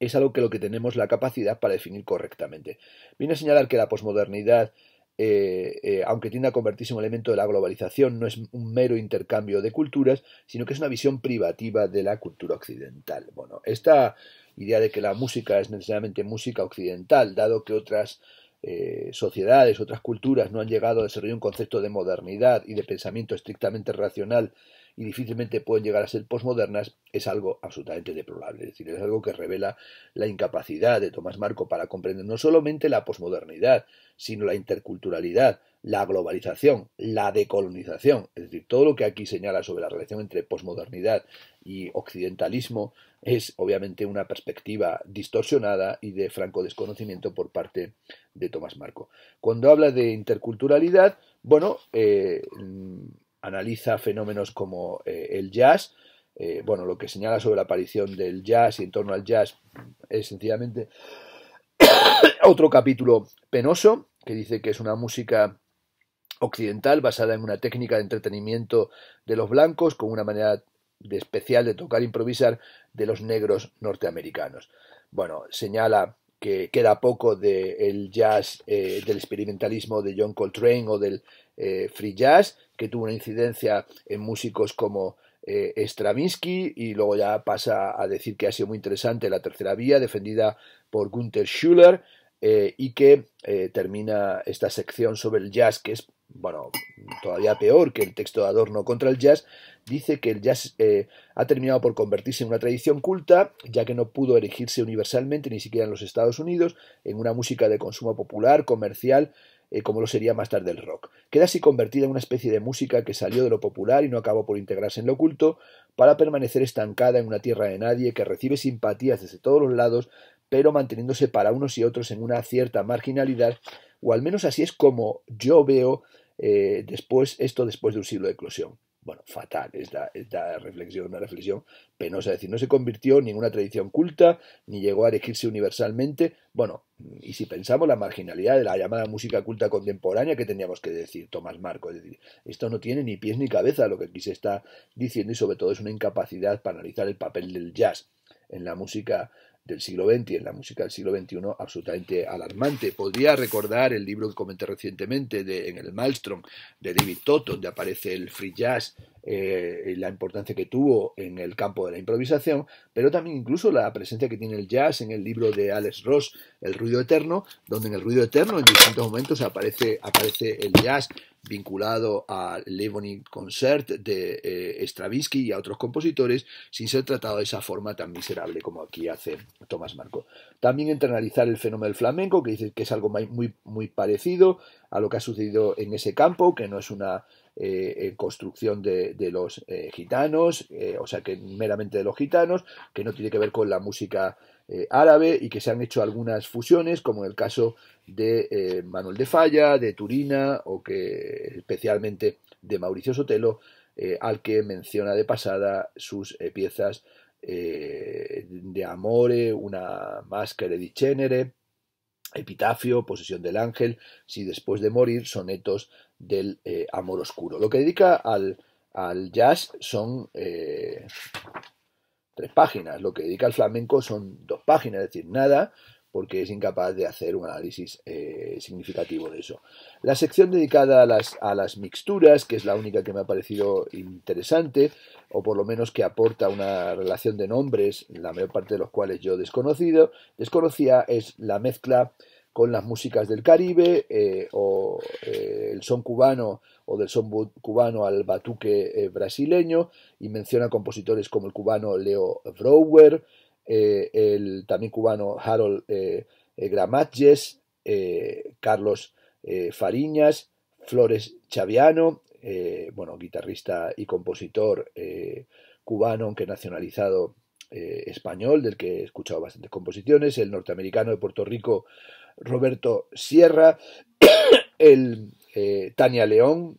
es algo que lo que tenemos la capacidad para definir correctamente. Viene a señalar que la posmodernidad eh, eh, aunque tiende a convertirse en un elemento de la globalización, no es un mero intercambio de culturas, sino que es una visión privativa de la cultura occidental. Bueno, esta idea de que la música es necesariamente música occidental, dado que otras eh, sociedades, otras culturas no han llegado a desarrollar un concepto de modernidad y de pensamiento estrictamente racional y difícilmente pueden llegar a ser posmodernas, es algo absolutamente deplorable. Es decir, es algo que revela la incapacidad de Tomás Marco para comprender no solamente la posmodernidad, sino la interculturalidad, la globalización, la decolonización. Es decir, todo lo que aquí señala sobre la relación entre posmodernidad y occidentalismo es obviamente una perspectiva distorsionada y de franco desconocimiento por parte de Tomás Marco. Cuando habla de interculturalidad, bueno, eh, analiza fenómenos como eh, el jazz. Eh, bueno, lo que señala sobre la aparición del jazz y en torno al jazz es sencillamente otro capítulo penoso que dice que es una música occidental basada en una técnica de entretenimiento de los blancos con una manera de especial de tocar e improvisar de los negros norteamericanos. Bueno, señala que queda poco del jazz, eh, del experimentalismo de John Coltrane o del free jazz, que tuvo una incidencia en músicos como eh, Stravinsky y luego ya pasa a decir que ha sido muy interesante la tercera vía defendida por Gunther Schuller eh, y que eh, termina esta sección sobre el jazz que es bueno todavía peor que el texto de Adorno contra el jazz dice que el jazz ha terminado por convertirse en una tradición culta ya que no pudo erigirse universalmente ni siquiera en los Estados Unidos en una música de consumo popular comercial eh, como lo sería más tarde el rock. Queda así convertida en una especie de música que salió de lo popular y no acabó por integrarse en lo oculto, para permanecer estancada en una tierra de nadie que recibe simpatías desde todos los lados, pero manteniéndose para unos y otros en una cierta marginalidad, o al menos así es como yo veo eh, después esto después de un siglo de eclosión bueno, fatal, es la, reflexión, una reflexión penosa, es decir, no se convirtió en ninguna tradición culta, ni llegó a erigirse universalmente, bueno, y si pensamos la marginalidad de la llamada música culta contemporánea, ¿qué teníamos que decir, Tomás Marco? Es decir, esto no tiene ni pies ni cabeza lo que aquí se está diciendo y sobre todo es una incapacidad para analizar el papel del jazz en la música del siglo XX y en la música del siglo XXI absolutamente alarmante. Podría recordar el libro que comenté recientemente de, en el Maelstrom de David Toto, donde aparece el free jazz eh, y la importancia que tuvo en el campo de la improvisación, pero también incluso la presencia que tiene el jazz en el libro de Alex Ross, El ruido eterno, donde en el ruido eterno en distintos momentos aparece, aparece el jazz vinculado al Levonin Concert de eh, Stravinsky y a otros compositores, sin ser tratado de esa forma tan miserable como aquí hace Tomás Marco. También internalizar el fenómeno del flamenco, que dice que es algo muy, parecido a lo que ha sucedido en ese campo, que no es una eh, eh, construcción de, los gitanos, o sea, que meramente de los gitanos, que no tiene que ver con la música eh, árabe y que se han hecho algunas fusiones, como en el caso de eh, Manuel de Falla, de Turina o que especialmente de Mauricio Sotelo, eh, al que menciona de pasada sus piezas de Amore, una máscara de Cenere, Epitafio, Posesión del Ángel, Si después de morir, sonetos del Amor Oscuro. Lo que dedica al, al jazz son páginas. Lo que dedica al flamenco son dos páginas, es decir, nada, porque es incapaz de hacer un análisis eh, significativo de eso. La sección dedicada a las, a las, mixturas, que es la única que me ha parecido interesante, o por lo menos que aporta una relación de nombres, la mayor parte de los cuales yo desconocido, desconocía, es la mezcla con las músicas del Caribe eh, o eh, el son cubano o del son cubano al batuque eh, brasileño y menciona compositores como el cubano Leo Brouwer, el también cubano Harold Gramatjes, Carlos Fariñas, Flores Chaviano, bueno, guitarrista y compositor cubano, aunque nacionalizado español, del que he escuchado bastantes composiciones, el norteamericano de Puerto Rico Roberto Sierra, el, eh, Tania León,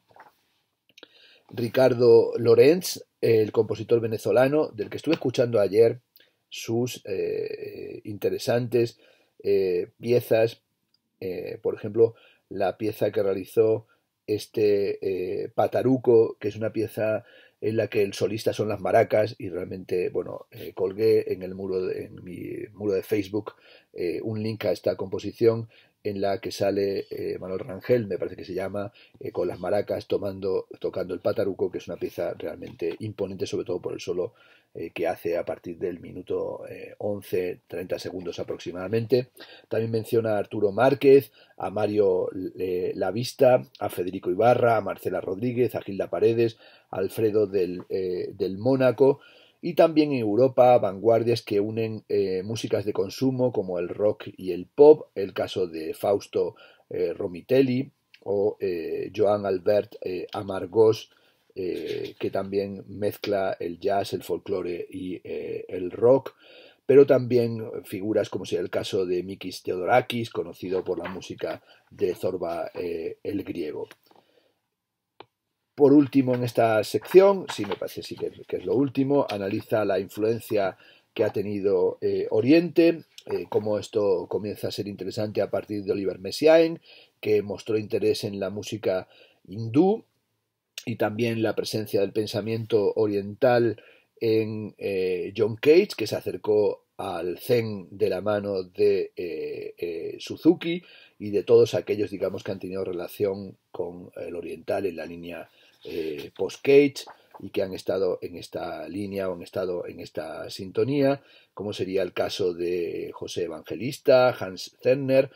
Ricardo Lorenz, el compositor venezolano, del que estuve escuchando ayer sus eh, interesantes eh, piezas, por ejemplo, la pieza que realizó este Pataruco, que es una pieza en la que el solista son las maracas y realmente, bueno, eh, colgué en el muro, de, en mi muro de Facebook eh, un link a esta composición en la que sale eh, Manuel Rangel, me parece que se llama, con las maracas tomando, tocando el pataruco, que es una pieza realmente imponente, sobre todo por el solo eh, que hace a partir del minuto eh, once 11, 30 segundos aproximadamente. También menciona a Arturo Márquez, a Mario eh, Lavista, a Federico Ibarra, a Marcela Rodríguez, a Gilda Paredes, a Alfredo del, Mónaco y también en Europa vanguardias que unen músicas de consumo como el rock y el pop, el caso de Fausto Romitelli o Joan Albert Amargós eh, que también mezcla el jazz, el folclore y eh, el rock, pero también figuras como sería el caso de Mikis Theodorakis, conocido por la música de Zorba eh, el griego. Por último, en esta sección, si me parece que, es lo último, analiza la influencia que ha tenido Oriente, cómo esto comienza a ser interesante a partir de Oliver Messiaen, que mostró interés en la música hindú y también la presencia del pensamiento oriental en eh, John Cage, que se acercó al Zen de la mano de eh, eh, Suzuki y de todos aquellos, digamos, que han tenido relación con el oriental en la línea post-Cage y que han estado en esta línea o han estado en esta sintonía, como sería el caso de José Evangelista, Hans Zerner,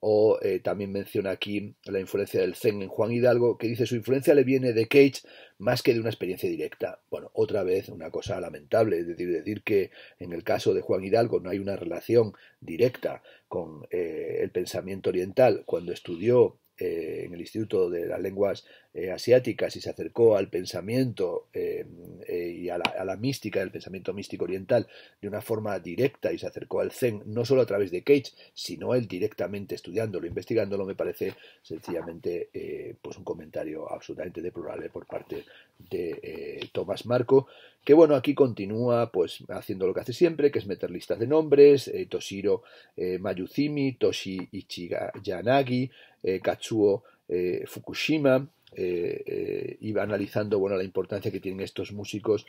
o eh, también menciona aquí la influencia del Zen en Juan Hidalgo, que dice su influencia le viene de Cage más que de una experiencia directa. Bueno, otra vez una cosa lamentable, es decir, decir que en el caso de Juan Hidalgo no hay una relación directa con eh, el pensamiento oriental. Cuando estudió eh, en el Instituto de las Lenguas eh, Asiáticas y se acercó al pensamiento eh, y a la, mística, el pensamiento místico oriental, de una forma directa y se acercó al Zen, no solo a través de Cage, sino él directamente estudiándolo, investigándolo, me parece sencillamente pues un comentario absolutamente deplorable por parte de Tomás Marco. Que bueno, aquí continúa pues haciendo lo que hace siempre, que es meter listas de nombres, eh, Toshiro eh, Mayuzumi, Toshi Ichiga Yanagi, eh, Katsuo Fukushima, y va analizando bueno, la importancia que tienen estos músicos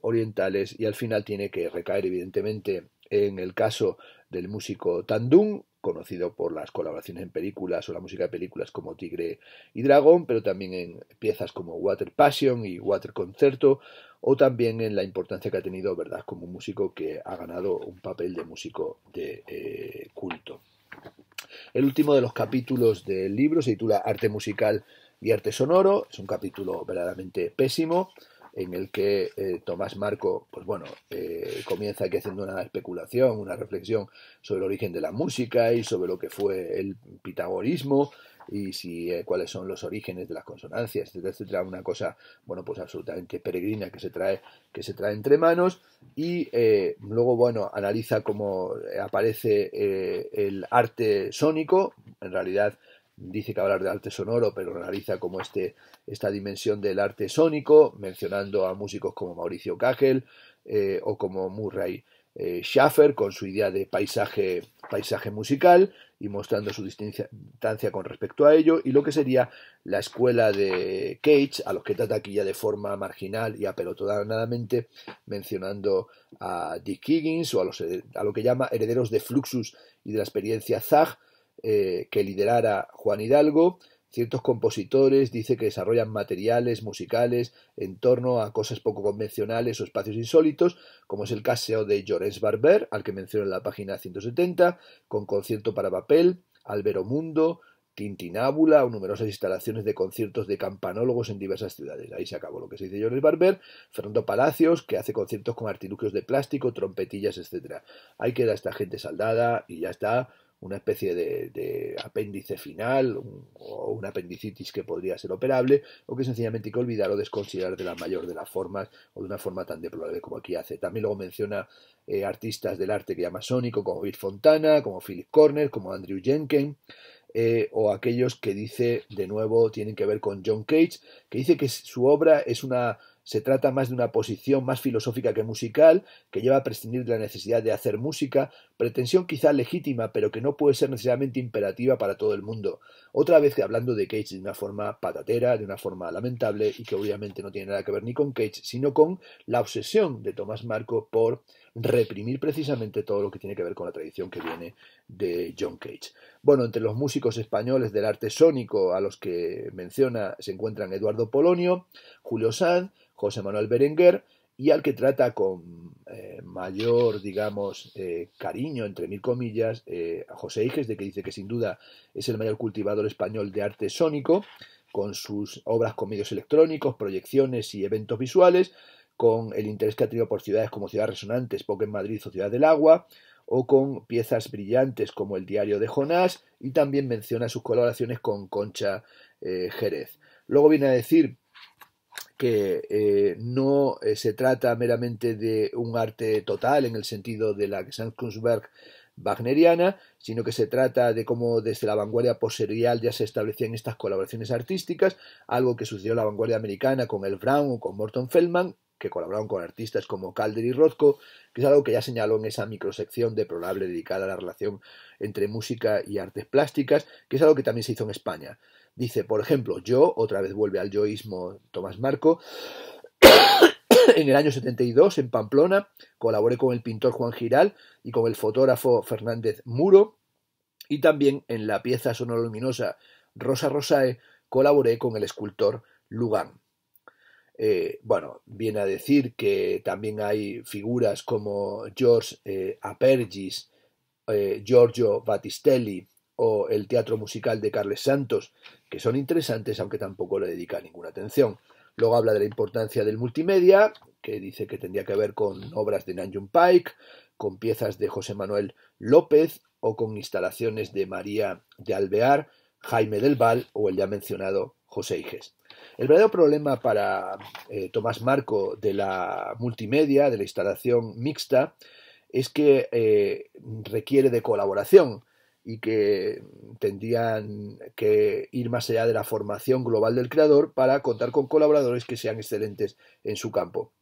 orientales y al final tiene que recaer evidentemente en el caso del músico Tandung conocido por las colaboraciones en películas o la música de películas como Tigre y Dragón, pero también en piezas como Water Passion y Water Concerto, o también en la importancia que ha tenido, ¿verdad?, como un músico que ha ganado un papel de músico de eh, culto. El último de los capítulos del libro se titula Arte Musical y Arte Sonoro, es un capítulo verdaderamente pésimo en el que eh, Tomás Marco, pues bueno, eh, comienza aquí haciendo una especulación, una reflexión sobre el origen de la música y sobre lo que fue el pitagorismo y si eh, cuáles son los orígenes de las consonancias, etcétera, etcétera, una cosa, bueno, pues absolutamente peregrina que se trae, que se trae entre manos y luego, bueno, analiza cómo aparece el arte sónico, en realidad dice que hablar de arte sonoro, pero analiza como este, esta dimensión del arte sónico, mencionando a músicos como Mauricio Cagel eh, o como Murray eh, Schaffer con su idea de paisaje, paisaje musical y mostrando su distancia con respecto a ello, y lo que sería la escuela de Cage, a los que trata aquí ya de forma marginal y apelotonadamente, mencionando a Dick Higgins o a, a lo que llama herederos de Fluxus y de la experiencia Zag, eh, que liderara Juan Hidalgo. Ciertos compositores dice que desarrollan materiales musicales en torno a cosas poco convencionales o espacios insólitos, como es el caso de Llorens Barber, al que menciono en la página 170, con concierto para papel, Albero Mundo, Tintinábula o numerosas instalaciones de conciertos de campanólogos en diversas ciudades. Ahí se acabó lo que se dice Llores Barber. Fernando Palacios, que hace conciertos con artilugios de plástico, trompetillas, etc. Ahí queda esta gente saldada y ya está una especie de, apéndice final o una apendicitis que podría ser operable o que sencillamente hay que olvidar o desconsiderar de la mayor de las formas o de una forma tan deplorable como aquí hace. También luego menciona eh, artistas del arte que llama como Bill Fontana, como Philip Corner, como Andrew Jenkins. Eh, o aquellos que dice de nuevo tienen que ver con John Cage, que dice que su obra es una se trata más de una posición más filosófica que musical, que lleva a prescindir de la necesidad de hacer música, pretensión quizá legítima, pero que no puede ser necesariamente imperativa para todo el mundo. Otra vez que hablando de Cage de una forma patatera, de una forma lamentable y que obviamente no tiene nada que ver ni con Cage, sino con la obsesión de Tomás Marco por reprimir precisamente todo lo que tiene que ver con la tradición que viene de John Cage. Bueno, entre los músicos españoles del arte sónico a los que menciona se encuentran Eduardo Polonio, Julio Sanz, José Manuel Berenguer, y al que trata con eh, mayor, digamos, eh, cariño, entre mil comillas, eh, a José Iges, de que dice que sin duda es el mayor cultivador español de arte sónico, con sus obras con medios electrónicos, proyecciones y eventos visuales, con el interés que ha tenido por ciudades como Ciudad Resonantes, Poco en Madrid o Ciudad del Agua, o con piezas brillantes como el diario de Jonás, y también menciona sus colaboraciones con Concha Jerez. Luego viene a decir que eh, no eh, se trata meramente de un arte total en el sentido de la Gesamtkunstwerk wagneriana, sino que se trata de cómo desde la vanguardia posterior ya se establecían estas colaboraciones artísticas, algo que sucedió en la vanguardia americana con el Brown o con Morton Feldman, que colaboraron con artistas como Calder y Rothko, que es algo que ya señaló en esa microsección de probable dedicada a la relación entre música y artes plásticas, que es algo que también se hizo en España. Dice, por ejemplo, yo, otra vez vuelve al yoísmo Tomás Marco, en el año 72, en Pamplona, colaboré con el pintor Juan Giral y con el fotógrafo Fernández Muro, y también en la pieza sonoluminosa Rosa Rosae colaboré con el escultor Lugán. Eh, bueno, viene a decir que también hay figuras como George eh, Apergis, eh, Giorgio Battistelli, o el teatro musical de Carles Santos, que son interesantes aunque tampoco le dedica ninguna atención. Luego habla de la importancia del multimedia, que dice que tendría que ver con obras de Nanjum Pike, con piezas de José Manuel López o con instalaciones de María de Alvear, Jaime del Val o el ya mencionado José Iges. El verdadero problema para eh, Tomás Marco de la multimedia, de la instalación mixta, es que eh, requiere de colaboración y que tendrían que ir más allá de la formación global del creador para contar con colaboradores que sean excelentes en su campo.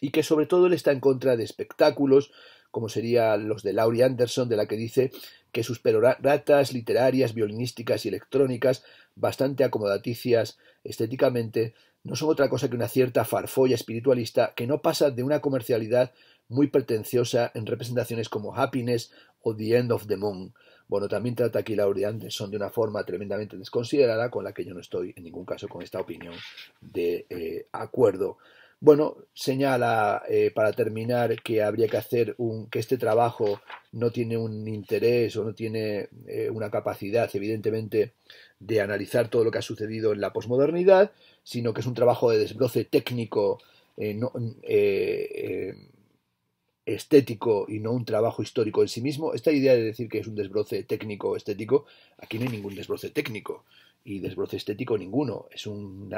Y que sobre todo él está en contra de espectáculos como serían los de Laurie Anderson, de la que dice que sus peroratas literarias, violinísticas y electrónicas, bastante acomodaticias estéticamente, no son otra cosa que una cierta farfolla espiritualista que no pasa de una comercialidad muy pretenciosa en representaciones como Happiness o The End of the Moon, bueno, también trata aquí la Anderson de una forma tremendamente desconsiderada, con la que yo no estoy en ningún caso con esta opinión de eh, acuerdo. Bueno, señala eh, para terminar que habría que hacer un, que este trabajo no tiene un interés o no tiene eh, una capacidad, evidentemente, de analizar todo lo que ha sucedido en la posmodernidad, sino que es un trabajo de desbroce técnico estético y no un trabajo histórico en sí mismo, esta idea de decir que es un desbroce técnico o estético, aquí no hay ningún desbroce técnico y desbroce estético ninguno, es,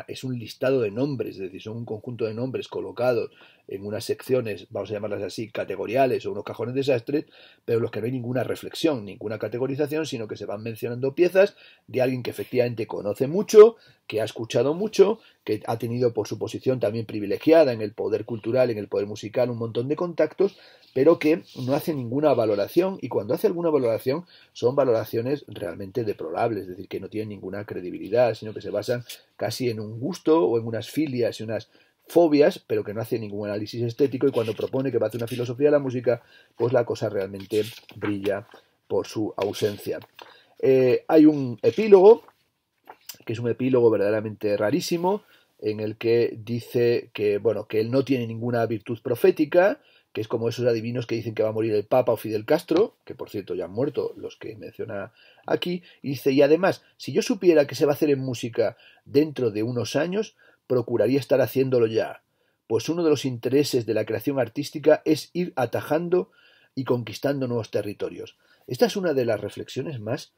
es un listado de nombres, es decir, son un conjunto de nombres colocados en unas secciones, vamos a llamarlas así, categoriales o unos cajones desastres, pero en los que no hay ninguna reflexión, ninguna categorización, sino que se van mencionando piezas de alguien que efectivamente conoce mucho, que ha escuchado mucho, que ha tenido por su posición también privilegiada en el poder cultural, en el poder musical, un montón de contactos, pero que no hace ninguna valoración y cuando hace alguna valoración son valoraciones realmente deplorables, es decir, que no tienen ninguna credibilidad, sino que se basan casi en un gusto o en unas filias y unas fobias, pero que no hace ningún análisis estético y cuando propone que va a hacer una filosofía de la música, pues la cosa realmente brilla por su ausencia. Eh, hay un epílogo, que es un epílogo verdaderamente rarísimo, en el que dice que, bueno, que él no tiene ninguna virtud profética, que es como esos adivinos que dicen que va a morir el Papa o Fidel Castro, que por cierto ya han muerto los que menciona aquí, y dice, y además, si yo supiera que se va a hacer en música dentro de unos años, procuraría estar haciéndolo ya, pues uno de los intereses de la creación artística es ir atajando y conquistando nuevos territorios. Esta es una de las reflexiones más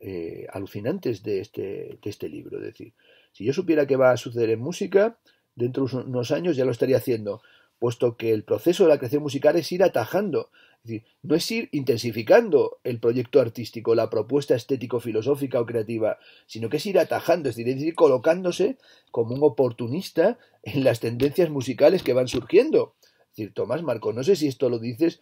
eh, alucinantes de este, de este libro. Es decir, si yo supiera que va a suceder en música, dentro de unos años ya lo estaría haciendo, puesto que el proceso de la creación musical es ir atajando decir, no es ir intensificando el proyecto artístico, la propuesta estético-filosófica o creativa, sino que es ir atajando, es decir, colocándose como un oportunista en las tendencias musicales que van surgiendo. Es decir, Tomás Marco, no sé si esto lo dices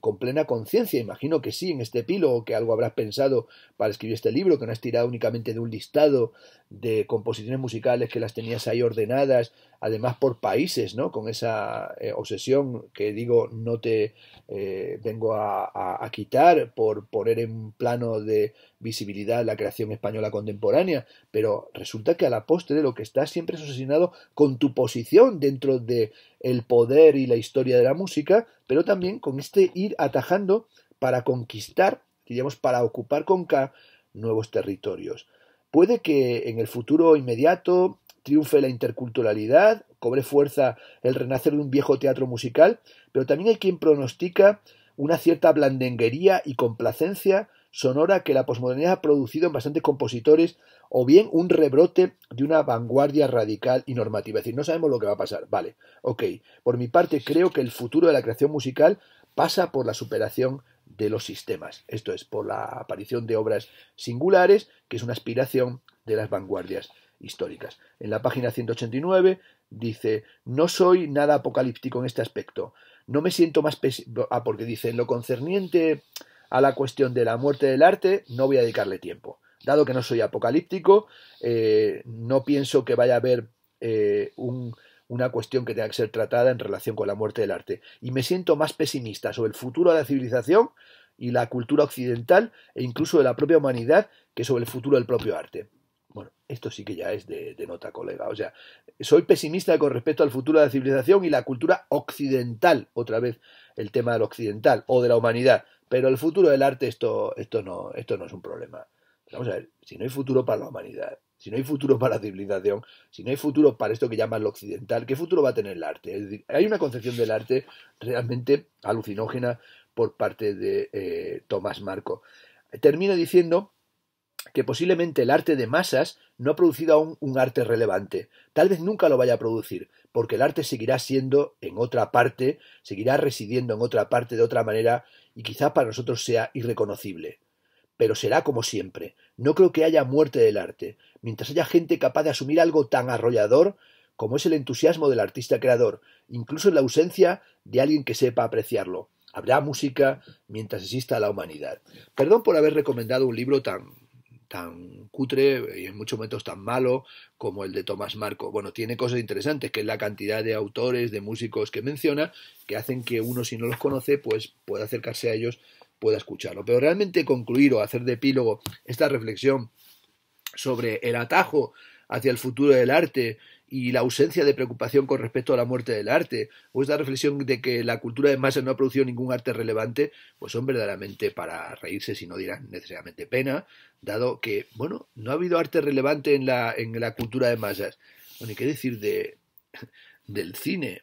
con, plena conciencia. Imagino que sí, en este pilo, que algo habrás pensado para escribir este libro, que no has tirado únicamente de un listado de composiciones musicales que las tenías ahí ordenadas, además por países, ¿no? Con esa eh, obsesión que digo, no te eh, vengo a, quitar por poner en plano de visibilidad la creación española contemporánea, pero resulta que a la postre lo que estás siempre es asesinado con tu posición dentro de el poder y la historia de la música pero también con este ir atajando para conquistar, diríamos, para ocupar con K nuevos territorios. Puede que en el futuro inmediato triunfe la interculturalidad, cobre fuerza el renacer de un viejo teatro musical, pero también hay quien pronostica una cierta blandenguería y complacencia sonora que la posmodernidad ha producido en bastantes compositores, o bien un rebrote de una vanguardia radical y normativa. Es decir, no sabemos lo que va a pasar. Vale, ok. Por mi parte, creo que el futuro de la creación musical pasa por la superación de los sistemas, esto es, por la aparición de obras singulares, que es una aspiración de las vanguardias históricas. En la página 189 dice, no soy nada apocalíptico en este aspecto, no me siento más pesado. ah, porque dice, en lo concerniente a la cuestión de la muerte del arte no voy a dedicarle tiempo. Dado que no soy apocalíptico, eh, no pienso que vaya a haber eh, una cuestión que tenga que ser tratada en relación con la muerte del arte. Y me siento más pesimista sobre el futuro de la civilización y la cultura occidental e incluso de la propia humanidad que sobre el futuro del propio arte. Bueno, esto sí que ya es de, de, nota, colega. O sea, soy pesimista con respecto al futuro de la civilización y la cultura occidental, otra vez el tema del occidental o de la humanidad. Pero el futuro del arte, esto, esto, no, esto no es un problema. Vamos a ver, si no hay futuro para la humanidad, si no hay futuro para la civilización, si no hay futuro para esto que llaman lo occidental, ¿qué futuro va a tener el arte? hay una concepción del arte realmente alucinógena por parte de eh, Tomás Marco. Termino diciendo que posiblemente el arte de masas no ha producido aún un arte relevante. Tal vez nunca lo vaya a producir, porque el arte seguirá siendo en otra parte, seguirá residiendo en otra parte de otra manera y quizá para nosotros sea irreconocible. Pero será como siempre. No creo que haya muerte del arte, mientras haya gente capaz de asumir algo tan arrollador como es el entusiasmo del artista creador, incluso en la ausencia de alguien que sepa apreciarlo. Habrá música mientras exista la humanidad. Perdón por haber recomendado un libro tan tan cutre y en muchos momentos tan malo como el de Tomás Marco. Bueno, tiene cosas interesantes, que es la cantidad de autores, de músicos que menciona, que hacen que uno, si no los conoce, pues pueda acercarse a ellos, pueda escucharlo. Pero realmente concluir o hacer de epílogo esta reflexión sobre el atajo hacia el futuro del arte y la ausencia de preocupación con respecto a la muerte del arte, o esta reflexión de que la cultura de masas no ha producido ningún arte relevante, pues son verdaderamente para reírse si no dirán necesariamente pena, dado que, bueno, no ha habido arte relevante en la, en la cultura de masas. Bueno, ¿y qué decir de, del cine?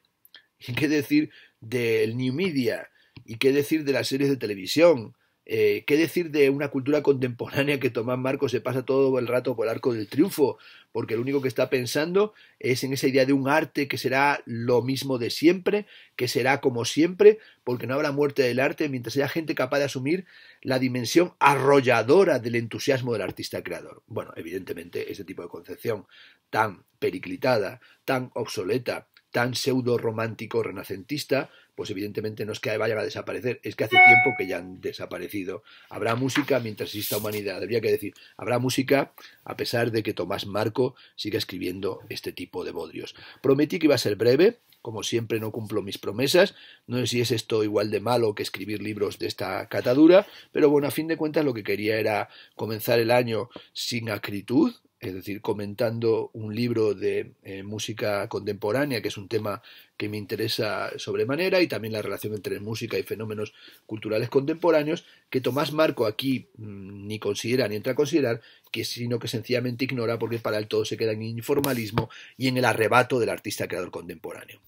¿Y qué decir del new media? ¿Y qué decir de las series de televisión? Eh, ¿Qué decir de una cultura contemporánea que Tomás Marcos se pasa todo el rato por el arco del triunfo? Porque lo único que está pensando es en esa idea de un arte que será lo mismo de siempre, que será como siempre, porque no habrá muerte del arte mientras haya gente capaz de asumir la dimensión arrolladora del entusiasmo del artista creador. Bueno, evidentemente, ese tipo de concepción tan periclitada, tan obsoleta, tan pseudo romántico renacentista, pues evidentemente no es que vayan a desaparecer, es que hace tiempo que ya han desaparecido. Habrá música mientras exista humanidad, habría que decir, habrá música a pesar de que Tomás Marco siga escribiendo este tipo de bodrios. Prometí que iba a ser breve, como siempre no cumplo mis promesas, no sé si es esto igual de malo que escribir libros de esta catadura, pero bueno, a fin de cuentas lo que quería era comenzar el año sin acritud, es decir, comentando un libro de eh, música contemporánea, que es un tema que me interesa sobremanera, y también la relación entre música y fenómenos culturales contemporáneos, que Tomás Marco aquí mm, ni considera ni entra a considerar, sino que sencillamente ignora porque para él todo se queda en informalismo y en el arrebato del artista creador contemporáneo.